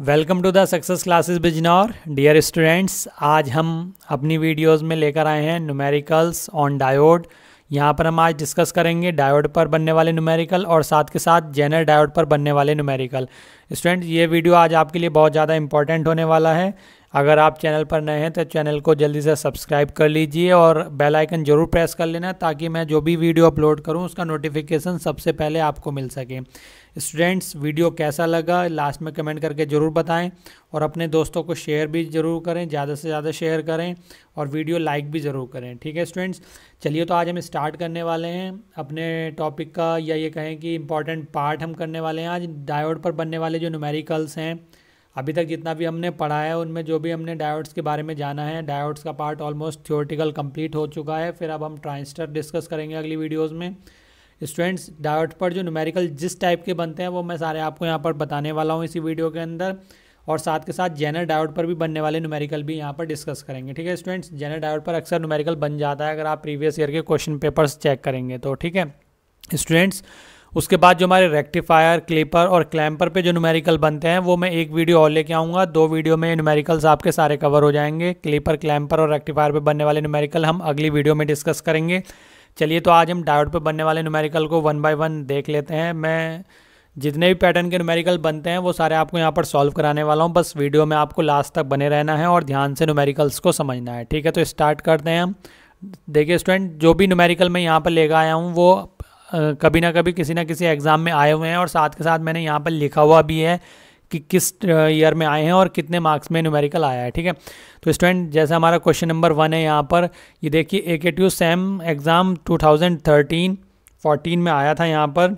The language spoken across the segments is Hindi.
Welcome to the success classes Bijnor dear students आज हम अपनी वीडियोस में लेकर आए हैं न्यूमेरिकल्स ऑन डायोड यहाँ पर हम आज डिस्कस करेंगे डायोड पर बनने वाले न्यूमेरिकल और साथ के साथ जेनर डायोड पर बनने वाले न्यूमेरिकल स्टूडेंट ये वीडियो आज आपके लिए बहुत ज़्यादा इंपॉर्टेंट होने वाला है अगर आप चैनल पर नए हैं तो चैनल को जल्दी से सब्सक्राइब कर लीजिए और बेल आइकन ज़रूर प्रेस कर लेना ताकि मैं जो भी वीडियो अपलोड करूं उसका नोटिफिकेशन सबसे पहले आपको मिल सके स्टूडेंट्स वीडियो कैसा लगा लास्ट में कमेंट करके ज़रूर बताएं और अपने दोस्तों को शेयर भी ज़रूर करें ज़्यादा से ज़्यादा शेयर करें और वीडियो लाइक भी ज़रूर करें ठीक है स्टूडेंट्स चलिए तो आज हम स्टार्ट करने वाले हैं अपने टॉपिक का या ये कहें कि इंपॉर्टेंट पार्ट हम करने वाले हैं आज डायोड पर बनने वाले जो न्यूमेरिकल्स हैं अभी तक जितना भी हमने पढ़ा है उनमें जो भी हमने डायोड्स के बारे में जाना है डायोड्स का पार्ट ऑलमोस्ट थियोरटिकल कंप्लीट हो चुका है फिर अब हम ट्रांजिस्टर डिस्कस करेंगे अगली वीडियोज़ में स्टूडेंट्स डायोड पर जो न्यूमेरिकल जिस टाइप के बनते हैं वो मैं सारे आपको यहाँ पर बताने वाला हूँ इसी वीडियो के अंदर और साथ के साथ जेनर डायोड पर भी बनने वाले न्यूमेरिकल भी यहाँ पर डिस्कस करेंगे ठीक है स्टूडेंट्स जेनर डायोड पर अक्सर न्यूमेरिकल बन जाता है अगर आप प्रीवियस ईयर के क्वेश्चन पेपर्स चेक करेंगे तो ठीक है स्टूडेंट्स उसके बाद जो हमारे रेक्टिफायर क्लिपर और क्लैम्पर पे जो न्यूमेरिकल बनते हैं वो मैं एक वीडियो और लेके आऊँगा दो वीडियो में न्यूमेरिकल्स आपके सारे कवर हो जाएंगे क्लिपर क्लैम्पर और रेक्टिफायर पर बनने वाले न्यूमेरिकल हम अगली वीडियो में डिस्कस करेंगे चलिए तो आज हम डायोड पर बनने वाले न्यूमेरिकल को वन बाय वन देख लेते हैं मैं जितने भी पैटर्न के न्यूमेरिकल बनते हैं वो सारे आपको यहाँ पर सॉल्व कराने वाला हूँ बस वीडियो में आपको लास्ट तक बने रहना है और ध्यान से न्यूमेरिकल्स को समझना है ठीक है तो स्टार्ट करते हैं हम देखिए स्टूडेंट जो भी न्यूमेरिकल मैं यहाँ पर लेकर आया हूँ वो कभी ना कभी किसी ना किसी एग्ज़ाम में आए हुए हैं और साथ के साथ मैंने यहाँ पर लिखा हुआ भी है कि किस ईयर में आए हैं और कितने मार्क्स में न्यूमेरिकल आया है ठीक है तो स्टूडेंट जैसा हमारा क्वेश्चन नंबर वन है यहाँ पर ये देखिए ए के ट्यू सेम एग्ज़ाम 2013 14 में आया था यहाँ पर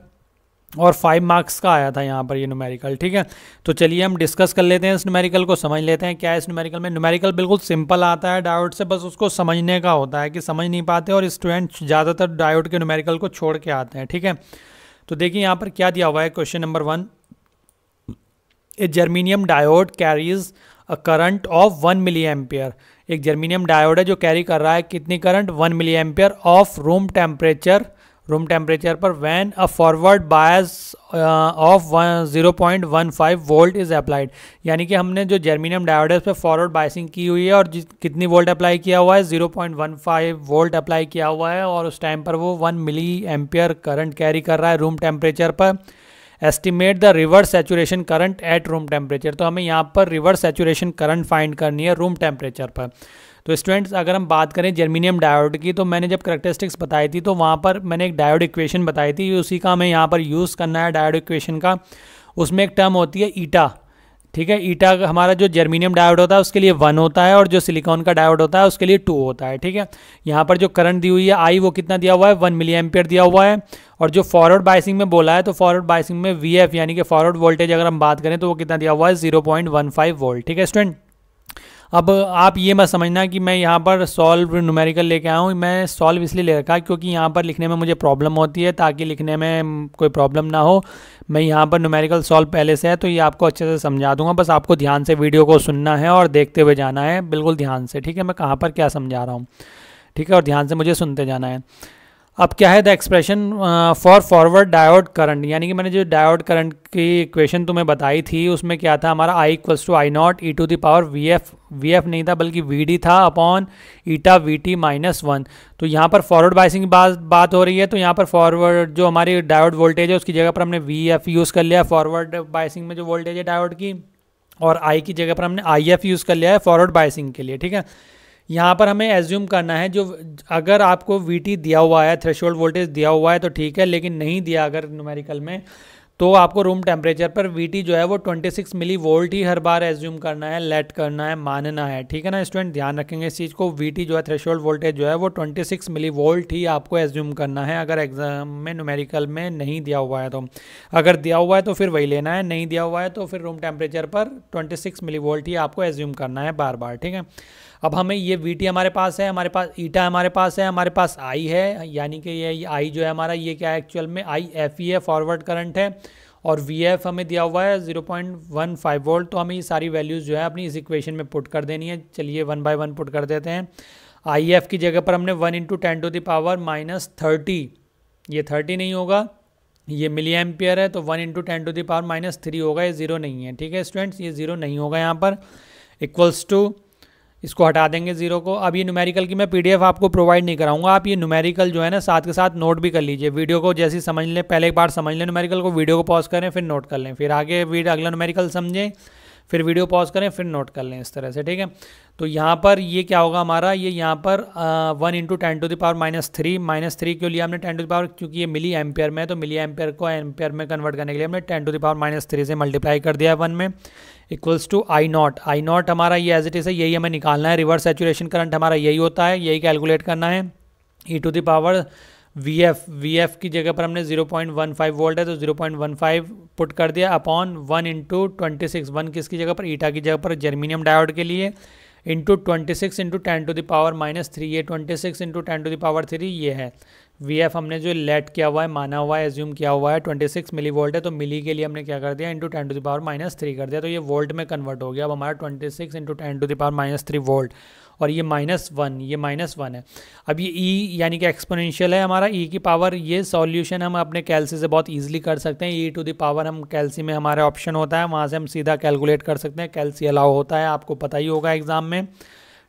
और फाइव मार्क्स का आया था यहाँ पर ये न्यूमेरिकल ठीक है तो चलिए हम डिस्कस कर लेते हैं इस न्यूमेरिकल को समझ लेते हैं क्या इस न्यूमेरिकल में न्यूमेरिकल बिल्कुल सिंपल आता है डायोड से बस उसको समझने का होता है कि समझ नहीं पाते और स्टूडेंट ज़्यादातर डायोड के न्यूमेरिकल को छोड़ के आते हैं ठीक है तो देखिए यहाँ पर क्या दिया हुआ है question number one a germanium diode carries a current of one milli ampere एक जर्मीनियम डायोड है जो कैरी कर रहा है कितनी current one milli ampere of room temperature room temperature पर when a forward bias of zero point one five volt is applied यानी कि हमने जो जर्मीनियम डायोडस पर फॉरवर्ड बायसिंग की हुई है और जिस कितनी वोल्ट अप्लाई किया हुआ है zero point one five volt apply किया हुआ है और उस टाइम पर वो one milli ampere current carry कर रहा है रूम टेम्परेचर पर estimate the reverse saturation current at room temperature तो हमें यहाँ पर रिवर्स सेचुरेशन करंट फाइंड करनी है रूम टेम्परेचर पर तो स्टूडेंट्स अगर हम बात करें जर्मीनियम डायोड की तो मैंने जब करेक्टरिस्टिक्स बताई थी तो वहाँ पर मैंने एक डायोड इक्वेशन बताई थी उसी का हमें यहाँ पर यूज़ करना है डायोड इक्वेशन का उसमें एक टर्म होती है ईटा ठीक है ईटा हमारा जो जर्मीनियम डायोड होता है उसके लिए वन होता है और जो सिलिकॉन का डायोड होता है उसके लिए टू होता है ठीक है यहाँ पर जो करंट दी हुई है आई वो कितना दिया हुआ है वन मिली एम्पियर दिया हुआ है और जो फॉरवर्ड बाइसिंग में बोला है तो फॉरवर्ड बाइसिंग में वी यानी कि फॉरवर्ड वोल्टेज अगर हम बात करें तो वो कितना दिया हुआ है zero point one five volt ठीक है स्टूडेंट अब आप ये मत समझना कि मैं यहाँ पर सॉल्व न्यूमेरिकल लेके आया हूँ मैं सॉल्व इसलिए ले रखा क्योंकि यहाँ पर लिखने में मुझे प्रॉब्लम होती है ताकि लिखने में कोई प्रॉब्लम ना हो मैं यहाँ पर न्यूमेरिकल सॉल्व पहले से है तो ये आपको अच्छे से समझा दूंगा बस आपको ध्यान से वीडियो को सुनना है और देखते हुए जाना है बिल्कुल ध्यान से ठीक है मैं कहाँ पर क्या समझा रहा हूँ ठीक है और ध्यान से मुझे सुनते जाना है अब क्या है the expression for forward diode current यानी कि मैंने जो डायोड करंट की इक्वेशन तुम्हें बताई थी उसमें क्या था हमारा I equals to I naught e to the power V F V F नहीं था बल्कि वी डी था upon eta V T minus one तो यहाँ पर फॉरवर्ड बाइसिंग की बात बात हो रही है तो यहाँ पर फॉरवर्ड जो हमारी डायोड वोल्टेज है उसकी जगह पर हमने वी एफ यूज़ कर लिया फॉरवर्ड बाइसिंग में जो वोल्टेज है डायोड की और आई की जगह पर हमने आई एफ यूज़ कर लिया है फॉरवर्ड बाइसिंग के लिए ठीक है यहाँ पर हमें एज्यूम करना है जो अगर आपको वी दिया हुआ है थ्रेश वोल्टेज दिया हुआ है तो ठीक है लेकिन नहीं दिया अगर न्यूमेरिकल में तो आपको रूम टेम्परेचर पर वी जो है वो 26 मिली वोल्ट ही हर बार एज्यूम करना है लेट करना है मानना है ठीक है ना स्टूडेंट ध्यान रखेंगे इस चीज़ को वी जो है थ्रेश वोल्टेज जो है वो 26 मिली वोल्ट ही आपको एज्यूम करना है अगर एग्जाम में न्यूमेरिकल में नहीं दिया हुआ है तो अगर दिया हुआ है तो फिर वही लेना है नहीं दिया हुआ है तो फिर रूम टेम्परेचर पर ट्वेंटी मिली वोल्ट ही आपको एज्यूम करना है बार बार ठीक है अब हमें ये वी टी हमारे पास है हमारे पास ईटा हमारे पास है हमारे पास आई है यानी कि ये आई जो है हमारा ये क्या एक्चुअल में आई एफ ई है फॉरवर्ड करंट है और वी एफ हमें दिया हुआ है zero point one five volt तो हमें ये सारी वैल्यूज़ जो है अपनी इस इक्वेशन में पुट कर देनी है चलिए वन बाय वन पुट कर देते हैं आई एफ की जगह पर हमने one into ten to the power minus thirty ये थर्टी नहीं होगा ये मिली एम्पियर है तो one into ten to the power minus three होगा ये ज़ीरो नहीं है ठीक है स्टूडेंट्स ये ज़ीरो नहीं होगा यहाँ पर इक्वल्स टू इसको हटा देंगे जीरो को अब ये न्यूमेरिकल की मैं पीडीएफ आपको प्रोवाइड नहीं कराऊंगा आप ये न्यूमेरिकल जो है ना साथ के साथ नोट भी कर लीजिए वीडियो को जैसे समझ लें पहले एक बार समझ लें न्यूमेरिकल को वीडियो को पॉज करें फिर नोट कर लें फिर आगे अगला न्यूमेरिकल समझें फिर वीडियो पॉज करें फिर नोट कर लें इस तरह से ठीक है तो यहाँ पर ये क्या होगा हमारा ये यहाँ पर one into ten to the power minus three minus three क्यों लिया हमने टेन टू द पावर क्योंकि ये मिली एम्पेयर में तो मिली एम्पेयर को एम्पेयर में कन्वर्ट करने के लिए हमने ten to power minus three से मल्टीप्लाई कर दिया वन में equals to I naught I naught हमारा ये एज इट इज़ है यही हमें निकालना है रिवर्स सेचुरेशन करंट हमारा यही होता है यही कैलकुलेट करना है e to the power V F V F की जगह पर हमने zero point one five volt है तो zero point one five put कर दिया upon one into twenty six one किसकी जगह पर ईटा की जगह पर जर्मीनियम डायोड के लिए into twenty six into ten to the power minus three ये twenty six into ten to the power three ये है वी एफ हमने जो लेट किया हुआ है माना हुआ है एज्यूम किया हुआ है ट्वेंटी सिक्स मिली वोल्ट है तो मिली के लिए हमने क्या कर दिया into ten to the power minus three कर दिया तो ये वोल्ट में कन्वर्ट हो गया अब हमारा twenty six into ten to the power minus three volt और ये माइनस वन ये माइनस वन है अब ये ई e, यानी कि एक्सपोनेंशियल है हमारा ई e की पावर ये सॉल्यूशन हम अपने कैलसी से बहुत ईजिली कर सकते हैं ई टू द पावर हम कैलसी में हमारा ऑप्शन होता है वहाँ से हम सीधा कैलकुलेट कर सकते हैं कैलसी अलाउ होता है आपको पता ही होगा एग्ज़ाम में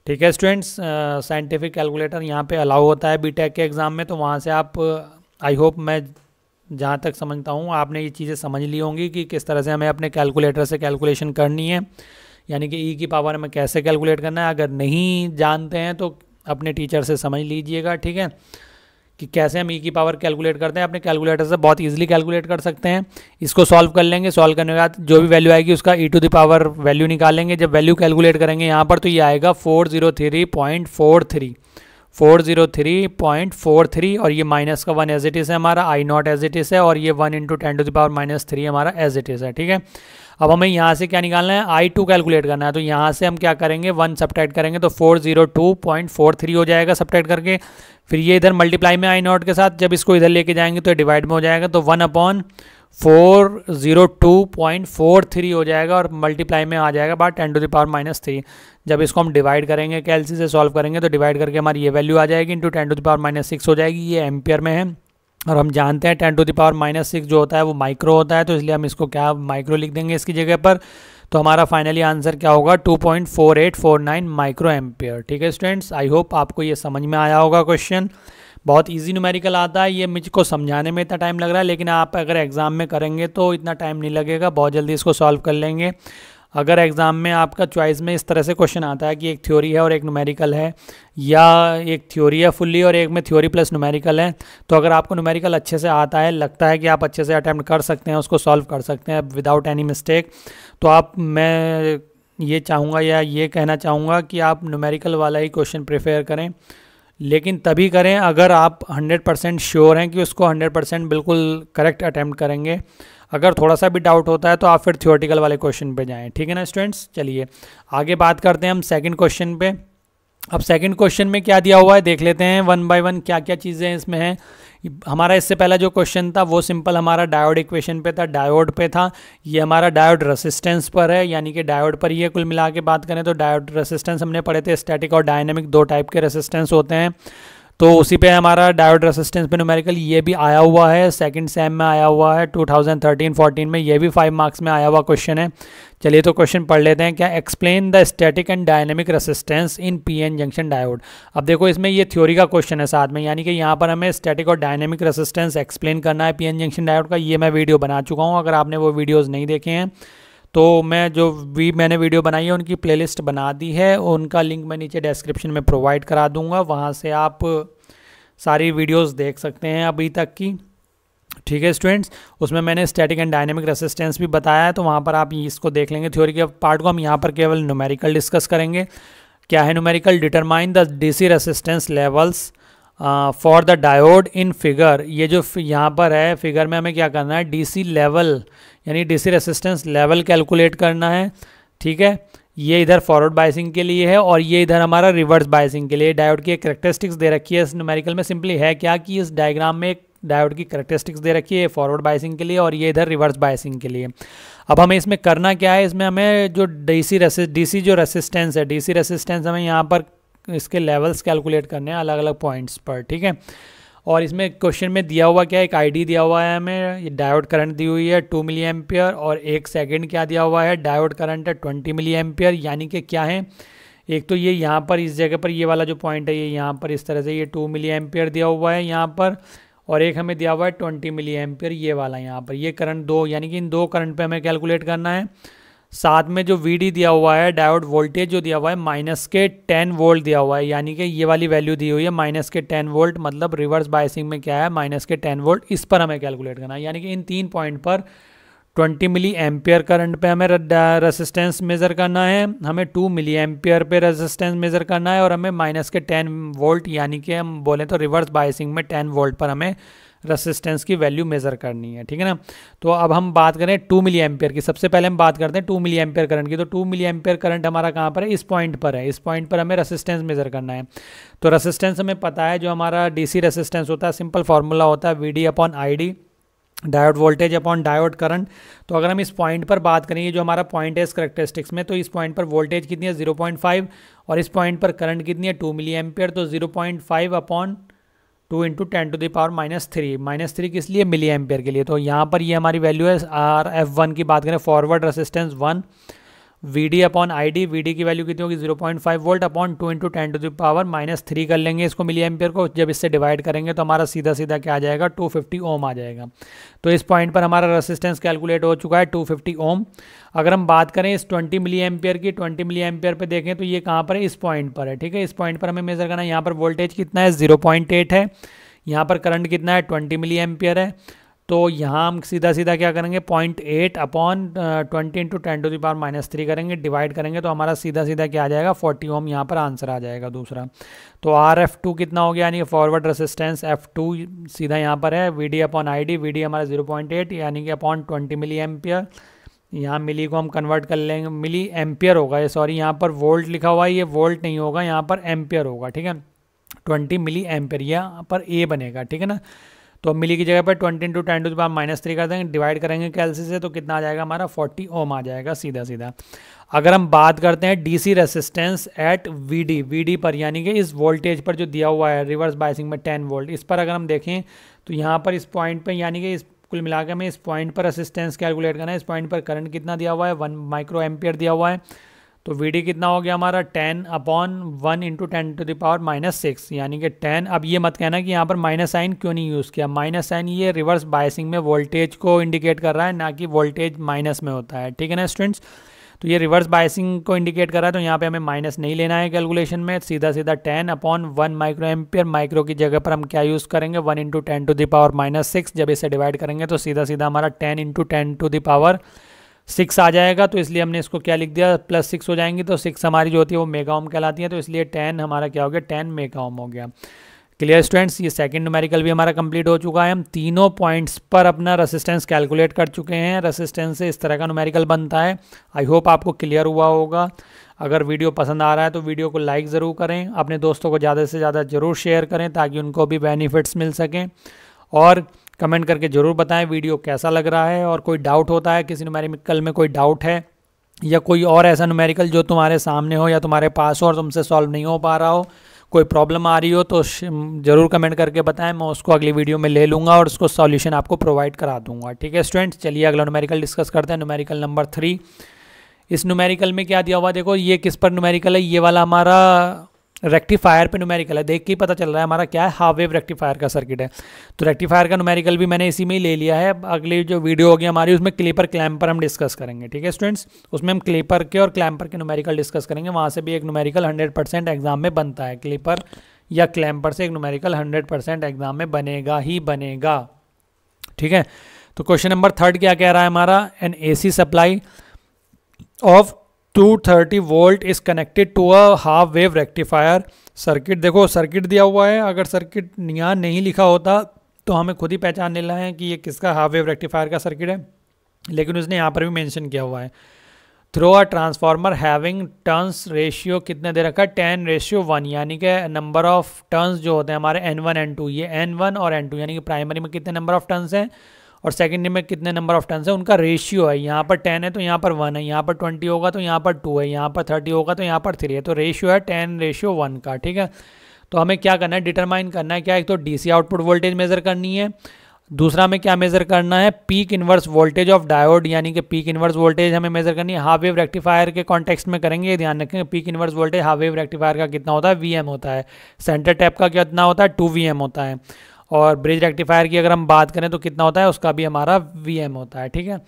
ठीक है स्टूडेंट्स साइंटिफिक कैलकुलेटर यहाँ पे अलाउ होता है बीटेक के एग्ज़ाम में तो वहाँ से आप आई होप मैं जहाँ तक समझता हूँ आपने ये चीज़ें समझ ली होंगी कि किस तरह से हमें अपने कैलकुलेटर से कैलकुलेशन करनी है यानी कि ई e की पावर में कैसे कैलकुलेट करना है अगर नहीं जानते हैं तो अपने टीचर से समझ लीजिएगा ठीक है कि कैसे हम ई e की पावर कैलकुलेट करते हैं अपने कैलकुलेटर से बहुत इजीली कैलकुलेट कर सकते हैं इसको सॉल्व कर लेंगे सॉल्व करने के बाद जो भी वैल्यू आएगी उसका e to the power value निकालेंगे जब वैल्यू कैलकुलेट करेंगे यहाँ पर तो ये आएगा four zero three point four three four zero three point four three और ये माइनस का वन एज इट इज़ है हमारा I naught as it is है और ये one into ten to the power minus three हमारा एज इट इज़ है ठीक है अब हमें यहाँ से क्या निकालना है आई टू कैलकुलेट करना है तो यहाँ से हम क्या करेंगे वन सब्ट्रैक्ट करेंगे तो four zero two point four three हो जाएगा सब्ट्रैक्ट करके फिर ये इधर मल्टीप्लाई में आई नॉट के साथ जब इसको इधर लेके जाएंगे तो डिवाइड में हो जाएगा तो one upon four zero two point four three हो जाएगा और मल्टीप्लाई में आ जाएगा बार ten to the power minus three जब इसको हम डिवाइड करेंगे कैलसी से सॉल्व करेंगे तो डिवाइड करके हमारी ये वैल्यू आ जाएगी into ten to the power minus six हो जाएगी ये एम्पियर में है और हम जानते हैं ten to the power minus six जो होता है वो माइक्रो होता है तो इसलिए हम इसको क्या माइक्रो लिख देंगे इसकी जगह पर तो हमारा फाइनली आंसर क्या होगा 2.4849 माइक्रो एम्पियर ठीक है स्टूडेंट्स आई होप आपको ये समझ में आया होगा क्वेश्चन बहुत इजी न्यूमेरिकल आता है ये मुझको समझाने में इतना टाइम लग रहा है लेकिन आप अगर एग्ज़ाम में करेंगे तो इतना टाइम नहीं लगेगा बहुत जल्दी इसको सॉल्व कर लेंगे अगर एग्ज़ाम में आपका चॉइस में इस तरह से क्वेश्चन आता है कि एक थ्योरी है और एक नुमेरिकल है या एक थ्योरी है फुल्ली और एक में थ्योरी प्लस नुमेरिकल है तो अगर आपको नुमेरिकल अच्छे से आता है लगता है कि आप अच्छे से अटैम्प्ट कर सकते हैं उसको सॉल्व कर सकते हैं विदाउट एनी मिस्टेक तो आप मैं ये चाहूँगा या ये कहना चाहूँगा कि आप नुमेरिकल वाला ही क्वेश्चन प्रेफर करें लेकिन तभी करें अगर आप 100 परसेंट श्योर हैं कि उसको 100 परसेंट बिल्कुल करेक्ट अटैम्प्ट करेंगे अगर थोड़ा सा भी डाउट होता है तो आप फिर थियोटिकल वाले क्वेश्चन पे जाएं ठीक है ना स्टूडेंट्स चलिए आगे बात करते हैं हम सेकंड क्वेश्चन पे अब सेकंड क्वेश्चन में क्या दिया हुआ है देख लेते हैं वन बाय वन क्या क्या चीज़ें इसमें हैं हमारा इससे पहला जो क्वेश्चन था वो सिंपल हमारा डायोड इक्वेशन पे था डायोड पे था ये हमारा डायोड रेसिस्टेंस पर है यानी कि डायोड पर ये कुल मिला के बात करें तो डायोड रेसिस्टेंस हमने पढ़े थे स्टैटिक और डायनेमिक दो टाइप के रेसिस्टेंस होते हैं तो उसी पे हमारा डायोड रेसिस्टेंस पे न्यूमेरिकल ये भी आया हुआ है सेकंड सेम में आया हुआ है 2013-14 में ये भी फाइव मार्क्स में आया हुआ क्वेश्चन है चलिए तो क्वेश्चन पढ़ लेते हैं क्या explain the static and dynamic resistance in PN junction diode अब देखो इसमें ये थ्योरी का क्वेश्चन है साथ में यानी कि यहाँ पर हमें स्टैटिक और डायनेमिक रेसिस्टेंस एक्सप्लेन करना है पीएन जंक्शन डायोड का ये मैं वीडियो बना चुका हूँ अगर आपने वो वीडियोज़ नहीं देखे हैं तो मैं जो भी मैंने वीडियो बनाई है उनकी प्लेलिस्ट बना दी है उनका लिंक मैं नीचे डिस्क्रिप्शन में प्रोवाइड करा दूंगा वहाँ से आप सारी वीडियोस देख सकते हैं अभी तक की ठीक है स्टूडेंट्स उसमें मैंने स्टैटिक एंड डायनेमिक रेसिस्टेंस भी बताया है तो वहाँ पर आप इसको देख लेंगे थ्योरी के पार्ट को हम यहाँ पर केवल न्यूमेरिकल डिस्कस करेंगे क्या है numerical determine the DC resistance levels for the diode in figure ये जो यहाँ पर है फिगर में हमें क्या करना है डी सी लेवल यानी D C resistance level calculate करना है ठीक है ये इधर फॉरवर्ड बाइसिंग के लिए है और ये इधर हमारा रिवर्स बाइसिंग के लिए डायोड की करेक्टरिस्टिक्स दे रखी है इस न्यूमेरिकल में सिंपली है क्या कि इस डायग्राम में एक डायोड की करेक्टरिस्टिक्स दे रखी है फॉरवर्ड बाइसिंग के लिए और ये इधर रिवर्स बाइसिंग के लिए अब हमें इसमें करना क्या है इसमें हमें जो डीसी रेसिस डीसी जो रेसिस्टेंस है डीसी रेसिस्टेंस हमें यहाँ पर इसके लेवल्स कैलकुलेट करने हैं अलग अलग पॉइंट्स पर ठीक है और इसमें क्वेश्चन में दिया हुआ क्या है एक आईडी दिया हुआ है हमें ये डायोड करंट दी हुई है टू मिली एम्पियर और एक सेकंड क्या दिया हुआ है डायोड करंट है ट्वेंटी मिली एम्पियर यानी कि क्या है एक तो ये यहाँ पर इस जगह पर ये वाला जो पॉइंट है ये यहाँ पर इस तरह से ये टू मिली एम्पियर दिया हुआ है यहाँ पर और एक हमें दिया हुआ है ट्वेंटी मिली एम्पियर ये वाला यहाँ पर ये करंट दो यानी कि इन दो करंट पर हमें कैलकुलेट करना है साथ में जो वी दिया हुआ है डायोड वोल्टेज जो दिया हुआ है माइनस के टेन वोल्ट दिया हुआ है यानी कि ये वाली वैल्यू दी हुई है माइनस के टेन वोल्ट मतलब रिवर्स बायसिंग में क्या है माइनस के टेन वोल्ट इस पर हमें कैलकुलेट करना है यानी कि इन तीन पॉइंट पर 20 मिली एम्पियर करंट पे हमें रेसिस्टेंस मेज़र करना है हमें 2 मिली एम्पियर पे रजिस्टेंस मेज़र करना है और हमें माइनस के टेन वोल्ट यानी कि हम बोलें तो रिवर्स बायसिंग में टेन वोल्ट पर हमें रेसिस्टेंस की वैल्यू मेज़र करनी है ठीक है ना तो अब हम बात करें टू मिली एम्पियर की सबसे पहले हम बात करते हैं टू मिली एम्पियर करंट की तो टू मिली एम्पियर करंट हमारा कहाँ पर है इस पॉइंट पर है इस पॉइंट पर हमें रेसिस्टेंस मेज़र करना है तो रेसिस्टेंस हमें पता है जो हमारा डीसी रेसिस्टेंस होता है सिंपल फार्मूला होता है V upon I diode voltage upon diode current तो अगर हम इस पॉइंट पर बात करेंगे जो हमारा पॉइंट है इस करेक्टरिस्टिक्स में तो इस पॉइंट पर वोल्टेज कितनी है 0.5 और इस पॉइंट पर करंट कितनी है 2 मिली एम्पियर तो 0.5 upon two into ten to the power minus three minus three किस लिए मिली एम्पेयर के लिए तो यहाँ पर ये हमारी वैल्यू है आर एफ वन की बात करें forward resistance one V D upon I D V D की वैल्यू कितनी होगी zero point five volt upon two into ten to the power minus three कर लेंगे इसको मिली एम्पियर को जब इससे डिवाइड करेंगे तो हमारा सीधा सीधा क्या आ जाएगा टू फिफ्टी ओम आ जाएगा तो इस पॉइंट पर हमारा रेसिस्टेंस कैलकुलेट हो चुका है टू फिफ्टी ओम अगर हम बात करें इस ट्वेंटी मिली एम्पियर की ट्वेंटी मिली एम्पियर पर देखें तो ये कहाँ पर है इस पॉइंट पर है ठीक है इस पॉइंट पर हमें मेजर करना है यहाँ पर वोल्टेज कितना है जीरो पॉइंट एट है यहाँ पर करंट कितना है ट्वेंटी मिली एम्पियर है तो यहाँ हम सीधा सीधा क्या करेंगे point eight upon twenty into ten to the power minus three करेंगे डिवाइड करेंगे तो हमारा सीधा सीधा क्या आ जाएगा फोर्टी ओम यहाँ पर आंसर आ जाएगा दूसरा तो आर एफ टू कितना हो गया यानी फॉरवर्ड रेसिस्टेंस एफ टू सीधा यहाँ पर है V D upon I D V D हमारा जीरो पॉइंट एट यानी कि अपॉन ट्वेंटी मिली एम्पियर यहाँ मिली को हम कन्वर्ट कर लेंगे मिली एम्पियर होगा ये सॉरी यहाँ पर वोल्ट लिखा हुआ है ये वोल्ट नहीं होगा यहाँ पर एम्पियर होगा ठीक है ट्वेंटी मिली एम्पियर यहाँ पर ए बनेगा ठीक है ना तो अब मिली की जगह पर ट्वेंटी इंटू टेन टू तो माइनस थ्री कर देंगे डिवाइड करेंगे कैलसी से तो कितना आ जाएगा हमारा फोर्टी ओम आ जाएगा सीधा सीधा अगर हम बात करते हैं DC resistance at VD VD पर यानी कि इस वोल्टेज पर जो दिया हुआ है रिवर्स बाइसिंग में टेन वोल्ट इस पर अगर हम देखें तो यहाँ पर इस पॉइंट पर यानी कि इस कुल मिलाकर हमें इस पॉइंट पर असिस्टेंस कैलकुलेट करना है इस पॉइंट पर करंट कितना दिया हुआ है वन माइक्रो एम्पियर दिया हुआ है तो वी डी कितना हो गया हमारा ten upon one into ten to the power minus six यानी कि टेन अब ये मत कहना कि यहाँ पर माइनस साइन क्यों नहीं यूज़ किया माइनस साइन ये रिवर्स बायसिंग में वोल्टेज को इंडिकेट कर रहा है ना कि वोल्टेज माइनस में होता है ठीक है ना स्टूडेंट्स तो ये रिवर्स बायसिंग को इंडिकेट कर रहा है तो यहाँ पे हमें माइनस नहीं लेना है कैलकुलेशन में सीधा सीधा ten upon one micro ampere micro की जगह पर हम क्या यूज़ करेंगे one into ten to the power minus six जब इसे डिवाइड करेंगे तो सीधा सीधा हमारा ten into ten to the power six आ जाएगा तो इसलिए हमने इसको क्या लिख दिया प्लस सिक्स हो जाएंगी तो सिक्स हमारी जो होती है वो मेगा ओम कहलाती है तो इसलिए टेन हमारा क्या हो गया टेन मेगा ओम हो गया क्लियर स्टूडेंट्स ये सेकंड न्यूमेरिकल भी हमारा कंप्लीट हो चुका है हम तीनों पॉइंट्स पर अपना रेसिस्टेंस कैलकुलेट कर चुके हैं रेसिस्टेंस से इस तरह का न्यूमेरिकल बनता है आई होप आपको क्लियर हुआ होगा अगर वीडियो पसंद आ रहा है तो वीडियो को लाइक ज़रूर करें अपने दोस्तों को ज़्यादा से ज़्यादा ज़रूर शेयर करें ताकि उनको भी बेनिफिट्स मिल सकें और कमेंट करके ज़रूर बताएं वीडियो कैसा लग रहा है और कोई डाउट होता है किसी न्यूमेरिकल में कोई डाउट है या कोई और ऐसा न्यूमेरिकल जो तुम्हारे सामने हो या तुम्हारे पास हो और तुमसे सॉल्व नहीं हो पा रहा हो कोई प्रॉब्लम आ रही हो तो ज़रूर कमेंट करके बताएं मैं उसको अगली वीडियो में ले लूँगा और उसको सॉल्यूशन आपको प्रोवाइड करा दूंगा ठीक है स्टूडेंट्स चलिए अगला न्यूमेरिकल डिस्कस करते हैं न्यूमेरिकल नंबर थ्री इस न्यूमेरिकल में क्या दिया हुआ देखो ये किस पर न्यूमेरिकल है ये वाला हमारा रेक्टिफायर पे नुमेरिकल है देख के ही पता चल रहा है हमारा क्या है हाफ वेव रेक्टिफायर का सर्किट है तो रेक्टिफायर का नुमेरिकल भी मैंने इसी में ही ले लिया है अगली जो वीडियो होगी हमारी उसमें क्लीपर क्लैम्पर हम डिस्कस करेंगे ठीक है स्टूडेंट्स उसमें हम क्लीपर के और क्लैम्पर के नुमेरिकल डिस्कस करेंगे वहाँ से भी एक नुमेरिकल हंड्रेड एग्जाम में बनता है क्लीपर या क्लैम्पर से एक नुमेरिकल हंड्रेड एग्जाम में बनेगा ही बनेगा ठीक है तो क्वेश्चन नंबर थर्ड क्या कह रहा है हमारा an a supply of 230 volt is connected to a half wave rectifier circuit देखो सर्किट दिया हुआ है अगर सर्किट यहाँ नहीं लिखा होता तो हमें खुद ही पहचान लेना है कि ये किसका हाफ वेव रेक्टिफायर का सर्किट है लेकिन उसने यहाँ पर भी मेंशन किया हुआ है through a transformer having turns ratio कितने दे रखा है टेन रेशियो वन यानी कि नंबर ऑफ टर्न्स जो होते हैं हमारे एन वन एन टू ये एन वन और एन टू यानी कि प्राइमरी में कितने नंबर ऑफ टर्न्स हैं और सेकेंड में कितने नंबर ऑफ टर्न है उनका रेशियो है यहाँ पर टेन है तो यहाँ पर वन है यहाँ पर ट्वेंटी होगा तो यहाँ पर टू है यहाँ पर थर्टी होगा तो यहाँ पर थ्री है तो रेशियो है टेन रेशियो वन का ठीक है तो हमें क्या करना है डिटरमाइन करना है क्या एक तो डीसी आउटपुट वोल्टेज मेजर करनी है दूसरा हमें क्या मेजर करना है peak inverse voltage of diode यानी कि पीक इन्वर्स वोल्टेज हमें मेजर करनी है हाफ वेव रेक्टिफायर के कॉन्टेक्स्ट में करेंगे ये ध्यान रखेंगे peak inverse voltage half wave rectifier का कितना होता है वीएम होता है सेंटर टैप का कितना होता है टू वीएम होता है और ब्रिज रेक्टिफायर की अगर हम बात करें तो कितना होता है उसका भी हमारा वी होता है ठीक है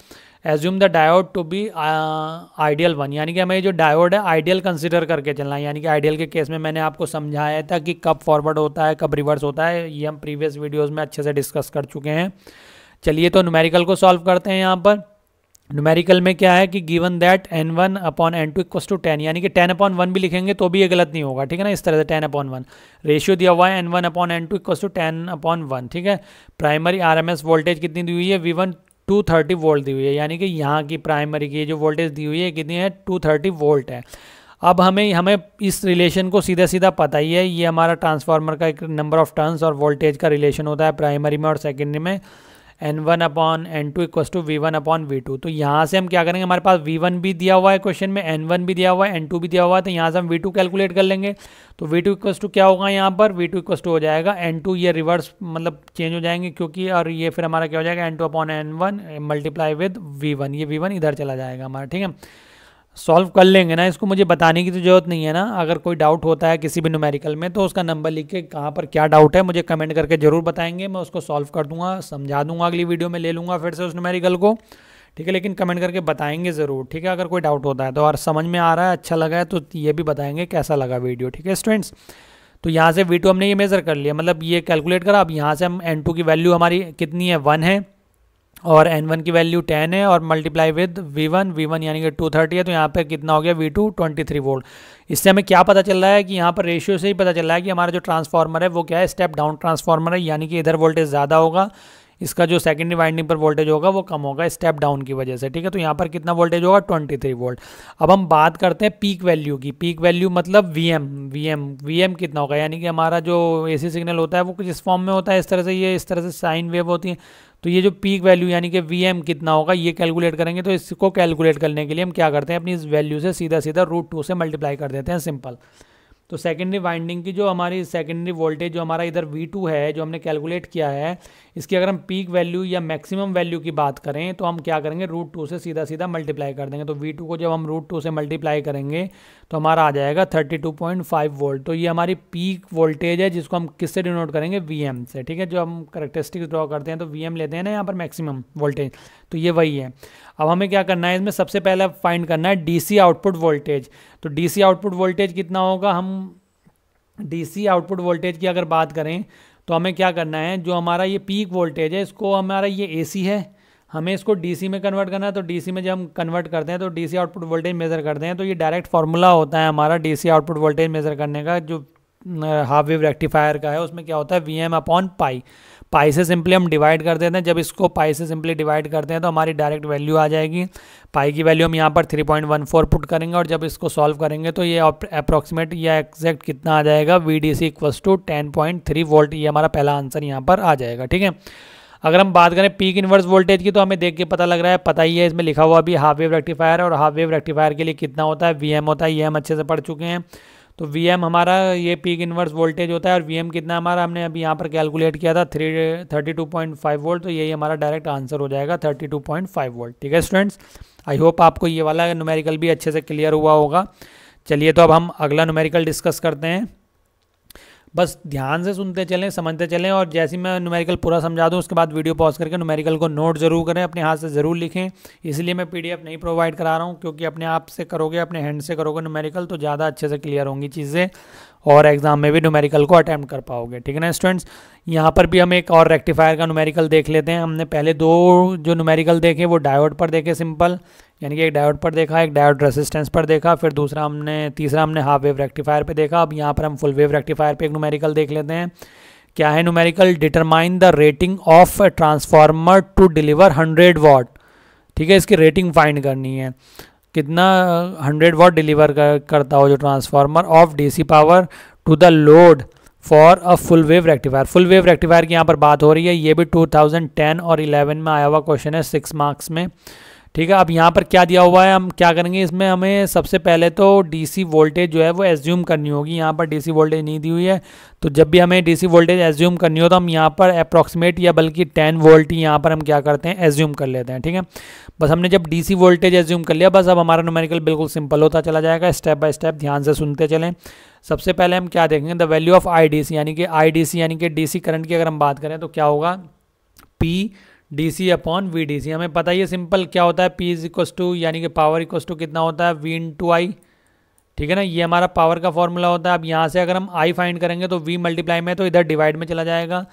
assume the diode to be ideal one यानी कि हमें जो डायोड है आइडियल कंसिडर करके चलना है यानी कि आइडियल के केस में मैंने आपको समझाया था कि कब फॉरवर्ड होता है कब रिवर्स होता है ये हम प्रीवियस वीडियोज़ में अच्छे से डिस्कस कर चुके हैं चलिए तो न्यूमेरिकल को सॉल्व करते हैं यहाँ पर न्यूमेरिकल में क्या है कि given that N one upon N two equals to ten यानी कि टेन अपॉन वन भी लिखेंगे तो भी ये गलत नहीं होगा ठीक है ना इस तरह से टेन अपॉन वन रेशियो दिया हुआ है N one upon N two equals to ten upon one ठीक है primary R M S voltage कितनी दी हुई है V one two thirty volt दी हुई है यानी कि यहाँ की प्राइमरी की जो वोल्टेज दी हुई है कितनी है टू थर्टी वोल्ट है अब हमें हमें इस रिलेशन को सीधा सीधा पता ही है ये हमारा ट्रांसफार्मर का एक नंबर ऑफ टर्न्स और वोल्टेज का रिलेशन होता है प्राइमरी में और सेकेंडरी में N one upon N two equals to V one upon V two तो यहाँ से हम क्या करेंगे हमारे पास वी वन भी दिया हुआ है क्वेश्चन में एन वन भी दिया हुआ है एन टू भी दिया हुआ है तो यहाँ से हम वी टू कैलकुलेट कर लेंगे तो वी टू इक्वस टू क्या होगा यहाँ पर वी टू इक्वस टू हो जाएगा एन टू ये रिवर्स मतलब चेंज हो जाएंगे क्योंकि और ये फिर हमारा क्या हो जाएगा N two upon N one multiply with V one ये वी वन इधर चला जाएगा हमारा ठीक है सॉल्व कर लेंगे ना इसको मुझे बताने की तो ज़रूरत नहीं है ना अगर कोई डाउट होता है किसी भी न्यूमेरिकल में तो उसका नंबर लिख के कहाँ पर क्या डाउट है मुझे कमेंट करके ज़रूर बताएंगे मैं उसको सॉल्व कर दूंगा समझा दूंगा अगली वीडियो में ले लूँगा फिर से उस न्यूमेरिकल को ठीक है लेकिन कमेंट करके बताएंगे ज़रूर ठीक है अगर कोई डाउट होता है तो और समझ में आ रहा है अच्छा लगा है तो ये भी बताएंगे कैसा लगा वीडियो ठीक है स्टूडेंट्स तो यहाँ से वी हमने ये मेज़र कर लिया मतलब ये कैलकुलेट करा अब यहाँ से हम एन की वैल्यू हमारी कितनी है वन है और एन वन की वैल्यू टेन है और multiply with V one V one यानी कि टू थर्टी है तो यहाँ पर कितना हो गया V two twenty three volt इससे हमें क्या पता चल रहा है कि यहाँ पर रेशियो से ही पता चल रहा है कि हमारा जो ट्रांसफार्मर है वो क्या है स्टेप डाउन ट्रांसफार्मर है यानी कि इधर वोल्टेज ज़्यादा होगा इसका जो सेकेंडरी वाइंडिंग पर वोल्टेज होगा वो कम होगा स्टेप डाउन की वजह से ठीक है तो यहाँ पर कितना वोल्टेज होगा ट्वेंटी थ्री वोल्ट अब हम बात करते हैं पीक वैल्यू की पीक वैल्यू मतलब V M V M V M कितना होगा यानी कि हमारा जो ए सी सिग्नल होता है वो कुछ इस फॉर्म में होता है इस तरह से ये इस तरह से साइन वेव होती है तो ये जो पीक वैल्यू यानी कि वी एम कितना होगा ये कैलकुलेट करेंगे तो इसको कैलकुलेट करने के लिए हम क्या करते हैं अपनी इस वैल्यू से सीधा सीधा रूट टू से मल्टीप्लाई कर देते हैं सिंपल तो सेकेंडरी वाइंडिंग की जो हमारी सेकेंडरी वोल्टेज जो हमारा इधर V2 है जो हमने कैलकुलेट किया है इसकी अगर हम पीक वैल्यू या मैक्सिमम वैल्यू की बात करें तो हम क्या करेंगे रूट टू से सीधा सीधा मल्टीप्लाई कर देंगे तो वी टू को जब हम रूट टू से मल्टीप्लाई करेंगे तो हमारा आ जाएगा thirty two point five volt तो ये हमारी पीक वोल्टेज है जिसको हम किससे डिनोट करेंगे वी एम से ठीक है जो हम करेक्टरिस्टिक्स ड्रॉ करते हैं तो वी एम लेते हैं ना यहाँ पर मैक्सिमम वोल्टेज तो ये वही है अब हमें क्या करना है इसमें सबसे पहले फाइंड करना है सी आउटपुट वोल्टेज तो सी आउटपुट वोल्टेज कितना होगा हम डीसी आउटपुट वोल्टेज की अगर बात करें तो हमें क्या करना है जो हमारा ये पीक वोल्टेज है इसको हमारा ये ए है हमें इसको डी में कन्वर्ट करना है तो डी में जब हम कन्वर्ट करते हैं तो डी आउटपुट वोल्टेज मेज़र करते हैं तो ये डायरेक्ट फार्मूला होता है हमारा डी आउटपुट वोल्टेज मेज़र करने का जो हाफ वेव रेक्टिफायर का है उसमें क्या होता है V M upon pi pi से सिंपली हम डिवाइड कर देते हैं जब इसको पाई से सिंपली डिवाइड करते हैं तो हमारी डायरेक्ट वैल्यू आ जाएगी पाई की वैल्यू हम यहाँ पर 3.14 पुट करेंगे और जब इसको सॉल्व करेंगे तो ये अप्रॉक्सीमेट या एक्जैक्ट कितना आ जाएगा V D C equals to ten point three volt ये हमारा पहला आंसर यहाँ पर आ जाएगा ठीक है अगर हम बात करें पीक इन्वर्स वोल्टेज की तो हमें देख के पता लग रहा है पता ही है इसमें लिखा हुआ अभी हाफ वेव रेक्टीफायर और हाफ वेव रेक्टीफायर के लिए कितना होता है वी होता है ये हम अच्छे से पढ़ चुके हैं तो वी हमारा ये पीक इन्वर्स वोल्टेज होता है और वी कितना हमारा हमने अभी यहाँ पर कैलकुलेट किया था three thirty two point five volt तो यही हमारा डायरेक्ट आंसर हो जाएगा thirty two point five volt ठीक है स्टूडेंट्स आई होप आपको ये वाला न्यूमेरिकल भी अच्छे से क्लियर हुआ होगा चलिए तो अब हम अगला न्यूमेरिकल डिस्कस करते हैं बस ध्यान से सुनते चलें समझते चलें और जैसे मैं न्यूमेरिकल पूरा समझा दूँ उसके बाद वीडियो पॉज करके न्यूमेरिकल को नोट ज़रूर करें अपने हाथ से ज़रूर लिखें इसलिए मैं पी नहीं प्रोवाइड करा रहा हूँ क्योंकि अपने आप से करोगे अपने हैंड से करोगे न्यूमेरिकल तो ज़्यादा अच्छे से क्लियर होंगी चीज़ें और एग्ज़ाम में भी न्यूमेरिकल को अटैम्प्ट कर पाओगे ठीक है ना स्टूडेंट्स यहाँ पर भी हम एक और रेक्टिफायर का न्यूमेरिकल देख लेते हैं हमने पहले दो जो न्यूमेरिकल देखे वो डायोड पर देखे सिंपल यानी कि एक डायोड पर देखा एक डायोड रेसिस्टेंस पर देखा फिर दूसरा हमने तीसरा हमने हाफ वेव रेक्टिफायर पे देखा अब यहाँ पर हम फुल वेव रेक्टिफायर पे एक न्यूमेरिकल देख लेते हैं क्या है numerical determine the rating of transformer to deliver hundred watt ठीक है इसकी रेटिंग फाइंड करनी है कितना हंड्रेड वॉट डिलीवर कर, करता हो जो transformer of DC power to the load for a full wave rectifier full wave rectifier की यहाँ पर बात हो रही है ये भी 2010 और 11 में आया हुआ क्वेश्चन है सिक्स मार्क्स में ठीक है अब यहाँ पर क्या दिया हुआ है हम क्या करेंगे इसमें हमें सबसे पहले तो डीसी वोल्टेज जो है वो एज्यूम करनी होगी यहाँ पर डीसी वोल्टेज नहीं दी हुई है तो जब भी हमें डीसी वोल्टेज एज्यूम करनी हो तो हम यहाँ पर अप्रॉक्सीमेट या बल्कि 10 वोल्ट ही यहाँ पर हम क्या करते हैं एज्यूम कर लेते हैं ठीक है बस हमने जब डी वोल्टेज एज्यूम कर लिया बस अब हमारा नोमेरिकल बिल्कुल सिंपल होता चला जाएगा स्टेप बाय स्टेप ध्यान से सुनते चलें सबसे पहले हम क्या देखेंगे द वैल्यू ऑफ आई यानी कि आई यानी कि डी करंट की अगर हम बात करें तो क्या होगा P D C upon V D C हमें पता ही है सिंपल क्या होता है पी इज इक्वस टू यानी कि पावर इक्वस टू कितना होता है वी इन टू आई ठीक है ना ये हमारा पावर का फॉर्मूला होता है अब यहाँ से अगर हम आई फाइंड करेंगे तो वी मल्टीप्लाई में तो इधर डिवाइड में चला जाएगा